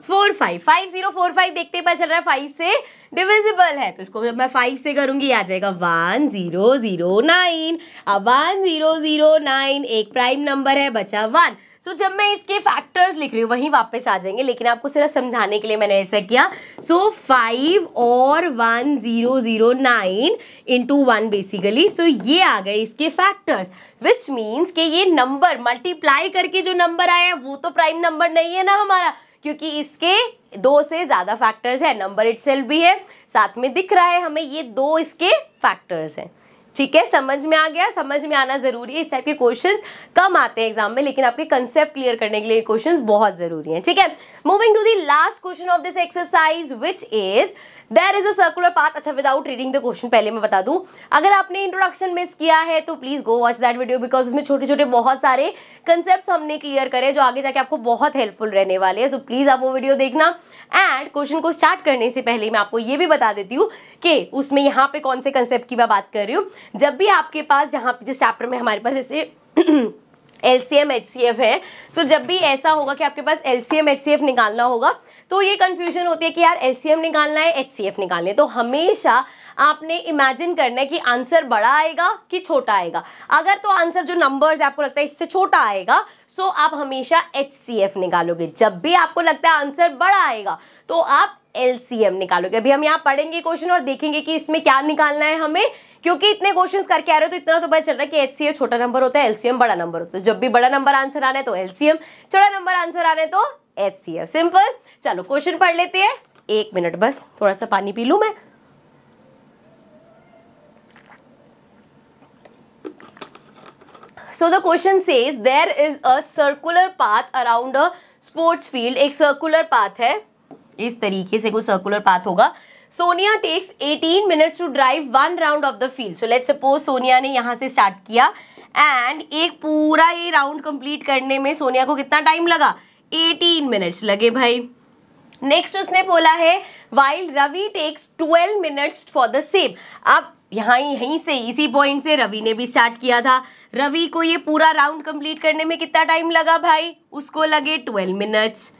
four five five zero four five देखते पता चल रहा है फाइव से डिविजिबल है तो इसको जब मैं फाइव से करूंगी आ जाएगा वन जीरो जीरो नाइन अब वन जीरो जीरो नाइन एक प्राइम नंबर है बचा वन सो जब मैं इसके फैक्टर्स लिख रही हूँ वहीं वापस आ जाएंगे लेकिन आपको सिर्फ समझाने के लिए मैंने ऐसा किया सो फाइव और one zero zero nine into one basically so ये आ गए इसके फैक्टर्स विच मीन्स के ये नंबर मल्टीप्लाई करके जो नंबर आया वो तो प्राइम नंबर नहीं है ना हमारा क्योंकि इसके दो से ज़्यादा फैक्टर्स है नंबर इट भी है साथ में दिख रहा है हमें ये दो इसके फैक्टर्स हैं ठीक है समझ में आ गया समझ में आना जरूरी है इस टाइप के क्वेश्चन कम आते हैं एग्जाम में लेकिन आपके कंसेप्ट क्लियर करने के लिए क्वेश्चन बहुत जरूरी है ठीक है moving to the last question of this exercise which is there is a circular path अच्छा विदाउट रीडिंग द क्वेश्चन पहले मैं बता दूं अगर आपने इंट्रोडक्शन मिस किया है तो please go watch that video because उसमें छोटे छोटे बहुत सारे कंसेप्ट हमने क्लियर करे जो आगे जाके आपको बहुत हेल्पफुल रहने वाले हैं तो प्लीज आप वो वीडियो देखना एंड क्वेश्चन को स्टार्ट करने से पहले मैं आपको ये भी बता देती हूँ कि उसमें यहाँ पे कौन से कंसेप्ट की मैं बात कर रही हूँ जब भी आपके पास जहाँ पे जिस चैप्टर में हमारे पास जैसे L C M H C F है सो so, जब भी ऐसा होगा कि आपके पास L C M H C F निकालना होगा तो ये कन्फ्यूजन होती है कि यार एल सी एम निकालना है एच सी एफ निकालना है तो हमेशा आपने इमेजिन करना है कि आंसर बड़ा आएगा कि छोटा आएगा अगर तो आंसर जो नंबर्स आपको लगता है इससे छोटा आएगा सो so आप हमेशा एच निकालोगे जब भी आपको लगता है आंसर बड़ा आएगा तो आप एम निकालोगे अभी हम यहाँ पढ़ेंगे क्वेश्चन और देखेंगे कि इसमें क्या निकालना है हमें क्योंकि इतने क्वेश्चंस करके आ रहे हो तो इतना तो पता चल रहा है कि एफ छोटा नंबर होता है एलसीएम बड़ा नंबर होता है जब भी बड़ा नंबर आंसर आना है तो एलसीएम छोटा नंबर आंसर तो एच तो एफ सिंपल चलो क्वेश्चन पढ़ लेते हैं एक मिनट बस थोड़ा सा पानी पी लूँ मैं so the question says there is a circular path around a sports field एक सर्कुलर पाथ है इस तरीके से कोई सर्कुलर पाथ होगा Sonia takes 18 minutes to drive one round of the field so let suppose Sonia ने यहां से स्टार्ट किया एंड एक पूरा ये राउंड कंप्लीट करने में सोनिया को कितना टाइम लगा 18 मिनट्स लगे भाई नेक्स्ट उसने बोला है while Ravi takes 12 minutes for the same अब यहाँ यहीं से इसी पॉइंट से रवि ने भी स्टार्ट किया था रवि को ये पूरा राउंड कंप्लीट करने में कितना टाइम लगा भाई उसको लगे ट्वेल्व मिनट्स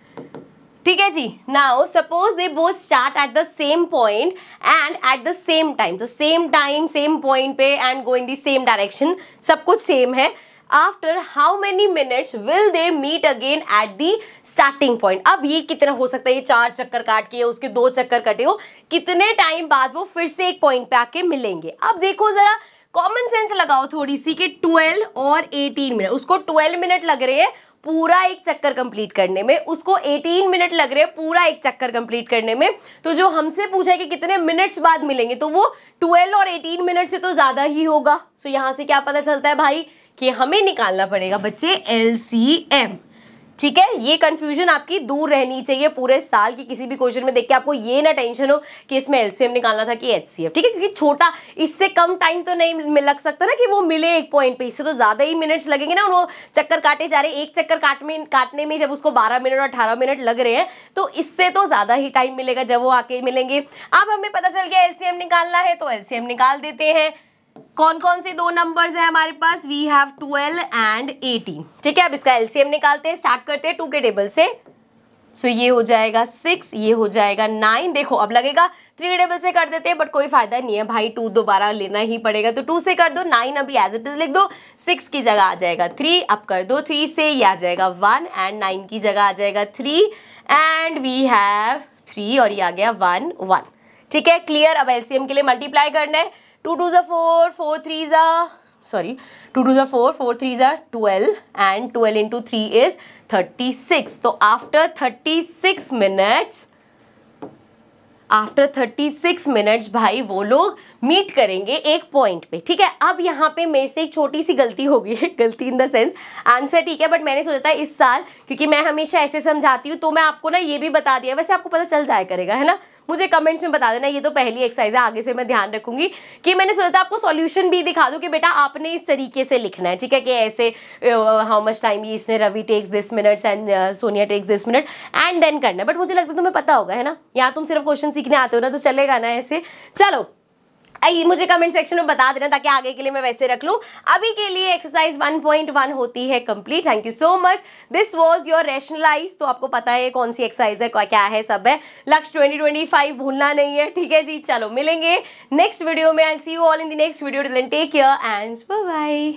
ठीक है जी now suppose they both start at the same point and at the same time तो सेम टाइम सेम पॉइंट पे and go in the same direction सब कुछ सेम है after how many minutes will they meet again at the starting point अब ये कितना हो सकता है ये चार चक्कर काट के उसके दो चक्कर कटे हो कितने टाइम बाद वो फिर से एक पॉइंट पे आके मिलेंगे अब देखो जरा कॉमन सेंस लगाओ थोड़ी सी कि 12 और 18 मिनट उसको 12 मिनट लग रहे हैं पूरा एक चक्कर कंप्लीट करने में उसको 18 मिनट लग रहे हैं पूरा एक चक्कर कंप्लीट करने में तो जो हमसे पूछा है कि कितने मिनट्स बाद मिलेंगे तो वो 12 और 18 मिनट से तो ज़्यादा ही होगा सो यहाँ से क्या पता चलता है भाई कि हमें निकालना पड़ेगा बच्चे एल सी एम ठीक है ये कंफ्यूजन आपकी दूर रहनी चाहिए पूरे साल की किसी भी क्वेश्चन में देख के आपको ये ना टेंशन हो कि इसमें एलसीएम निकालना था कि एच ठीक है क्योंकि छोटा इससे कम टाइम तो नहीं लग सकता ना कि वो मिले एक पॉइंट पे इससे तो ज्यादा ही मिनट्स लगेंगे ना वो चक्कर काटे जा रहे एक चक्कर काट में काटने में जब उसको बारह मिनट और अठारह मिनट लग रहे हैं तो इससे तो ज्यादा ही टाइम मिलेगा जब वो आके मिलेंगे अब हमें पता चल गया एलसीएम निकालना है तो एलसीएम निकाल देते हैं कौन कौन से दो नंबर्स हैं हमारे पास we have twelve and eighteen ठीक है अब इसका एलसीएम निकालते हैं स्टार्ट करते हैं टू के टेबल से सो so, ये हो जाएगा सिक्स ये हो जाएगा नाइन देखो अब लगेगा थ्री टेबल से कर देते हैं बट कोई फायदा नहीं है भाई टू दोबारा लेना ही पड़ेगा तो टू से कर दो नाइन अभी एज इट इज लिख दो सिक्स की जगह आ जाएगा थ्री अब कर दो थ्री से ये आ जाएगा वन एंड नाइन की जगह आ जाएगा three and we have three और ये आ गया वन वन ठीक है क्लियर अब एलसीएम के लिए मल्टीप्लाई करना है टू टू ज़ा फोर फोर थ्री ज़ा सॉरी टू टू ज़ा फोर फोर थ्री ज़ा twelve and twelve into three is thirty six तो after thirty six minutes after thirty six minutes भाई वो लोग मीट करेंगे एक पॉइंट पे ठीक है अब यहाँ पे मेरे से एक छोटी सी गलती हो गई है गलती इन द सेंस आंसर ठीक है बट मैंने सोचा था इस साल क्योंकि मैं हमेशा ऐसे समझाती हूँ तो मैं आपको ना ये भी बता दिया वैसे आपको पता चल जाया करेगा है ना मुझे कमेंट्स में बता देना ये तो पहली एक्सरसाइज है आगे से मैं ध्यान रखूंगी कि मैंने सोचा था आपको सॉल्यूशन भी दिखा दूं कि बेटा आपने इस तरीके से लिखना है ठीक है कि ऐसे हाउ मच टाइम इसने Ravi takes this minutes and Sonia takes this minute and then करना बट मुझे लगता है तुम्हें पता होगा है ना या तुम सिर्फ क्वेश्चन सीखने आते हो ना तो चलेगा ना ऐसे चलो मुझे कमेंट सेक्शन में बता देना ताकि आगे के लिए मैं वैसे रख लूँ अभी के लिए एक्सरसाइज 1.1 होती है complete thank you so much this was your rationalise तो आपको पता है कौन सी एक्सरसाइज है क्या है सब है लक्ष्य 2025 भूलना नहीं है ठीक है जी चलो मिलेंगे नेक्स्ट वीडियो में I see you all in the next video take care and bye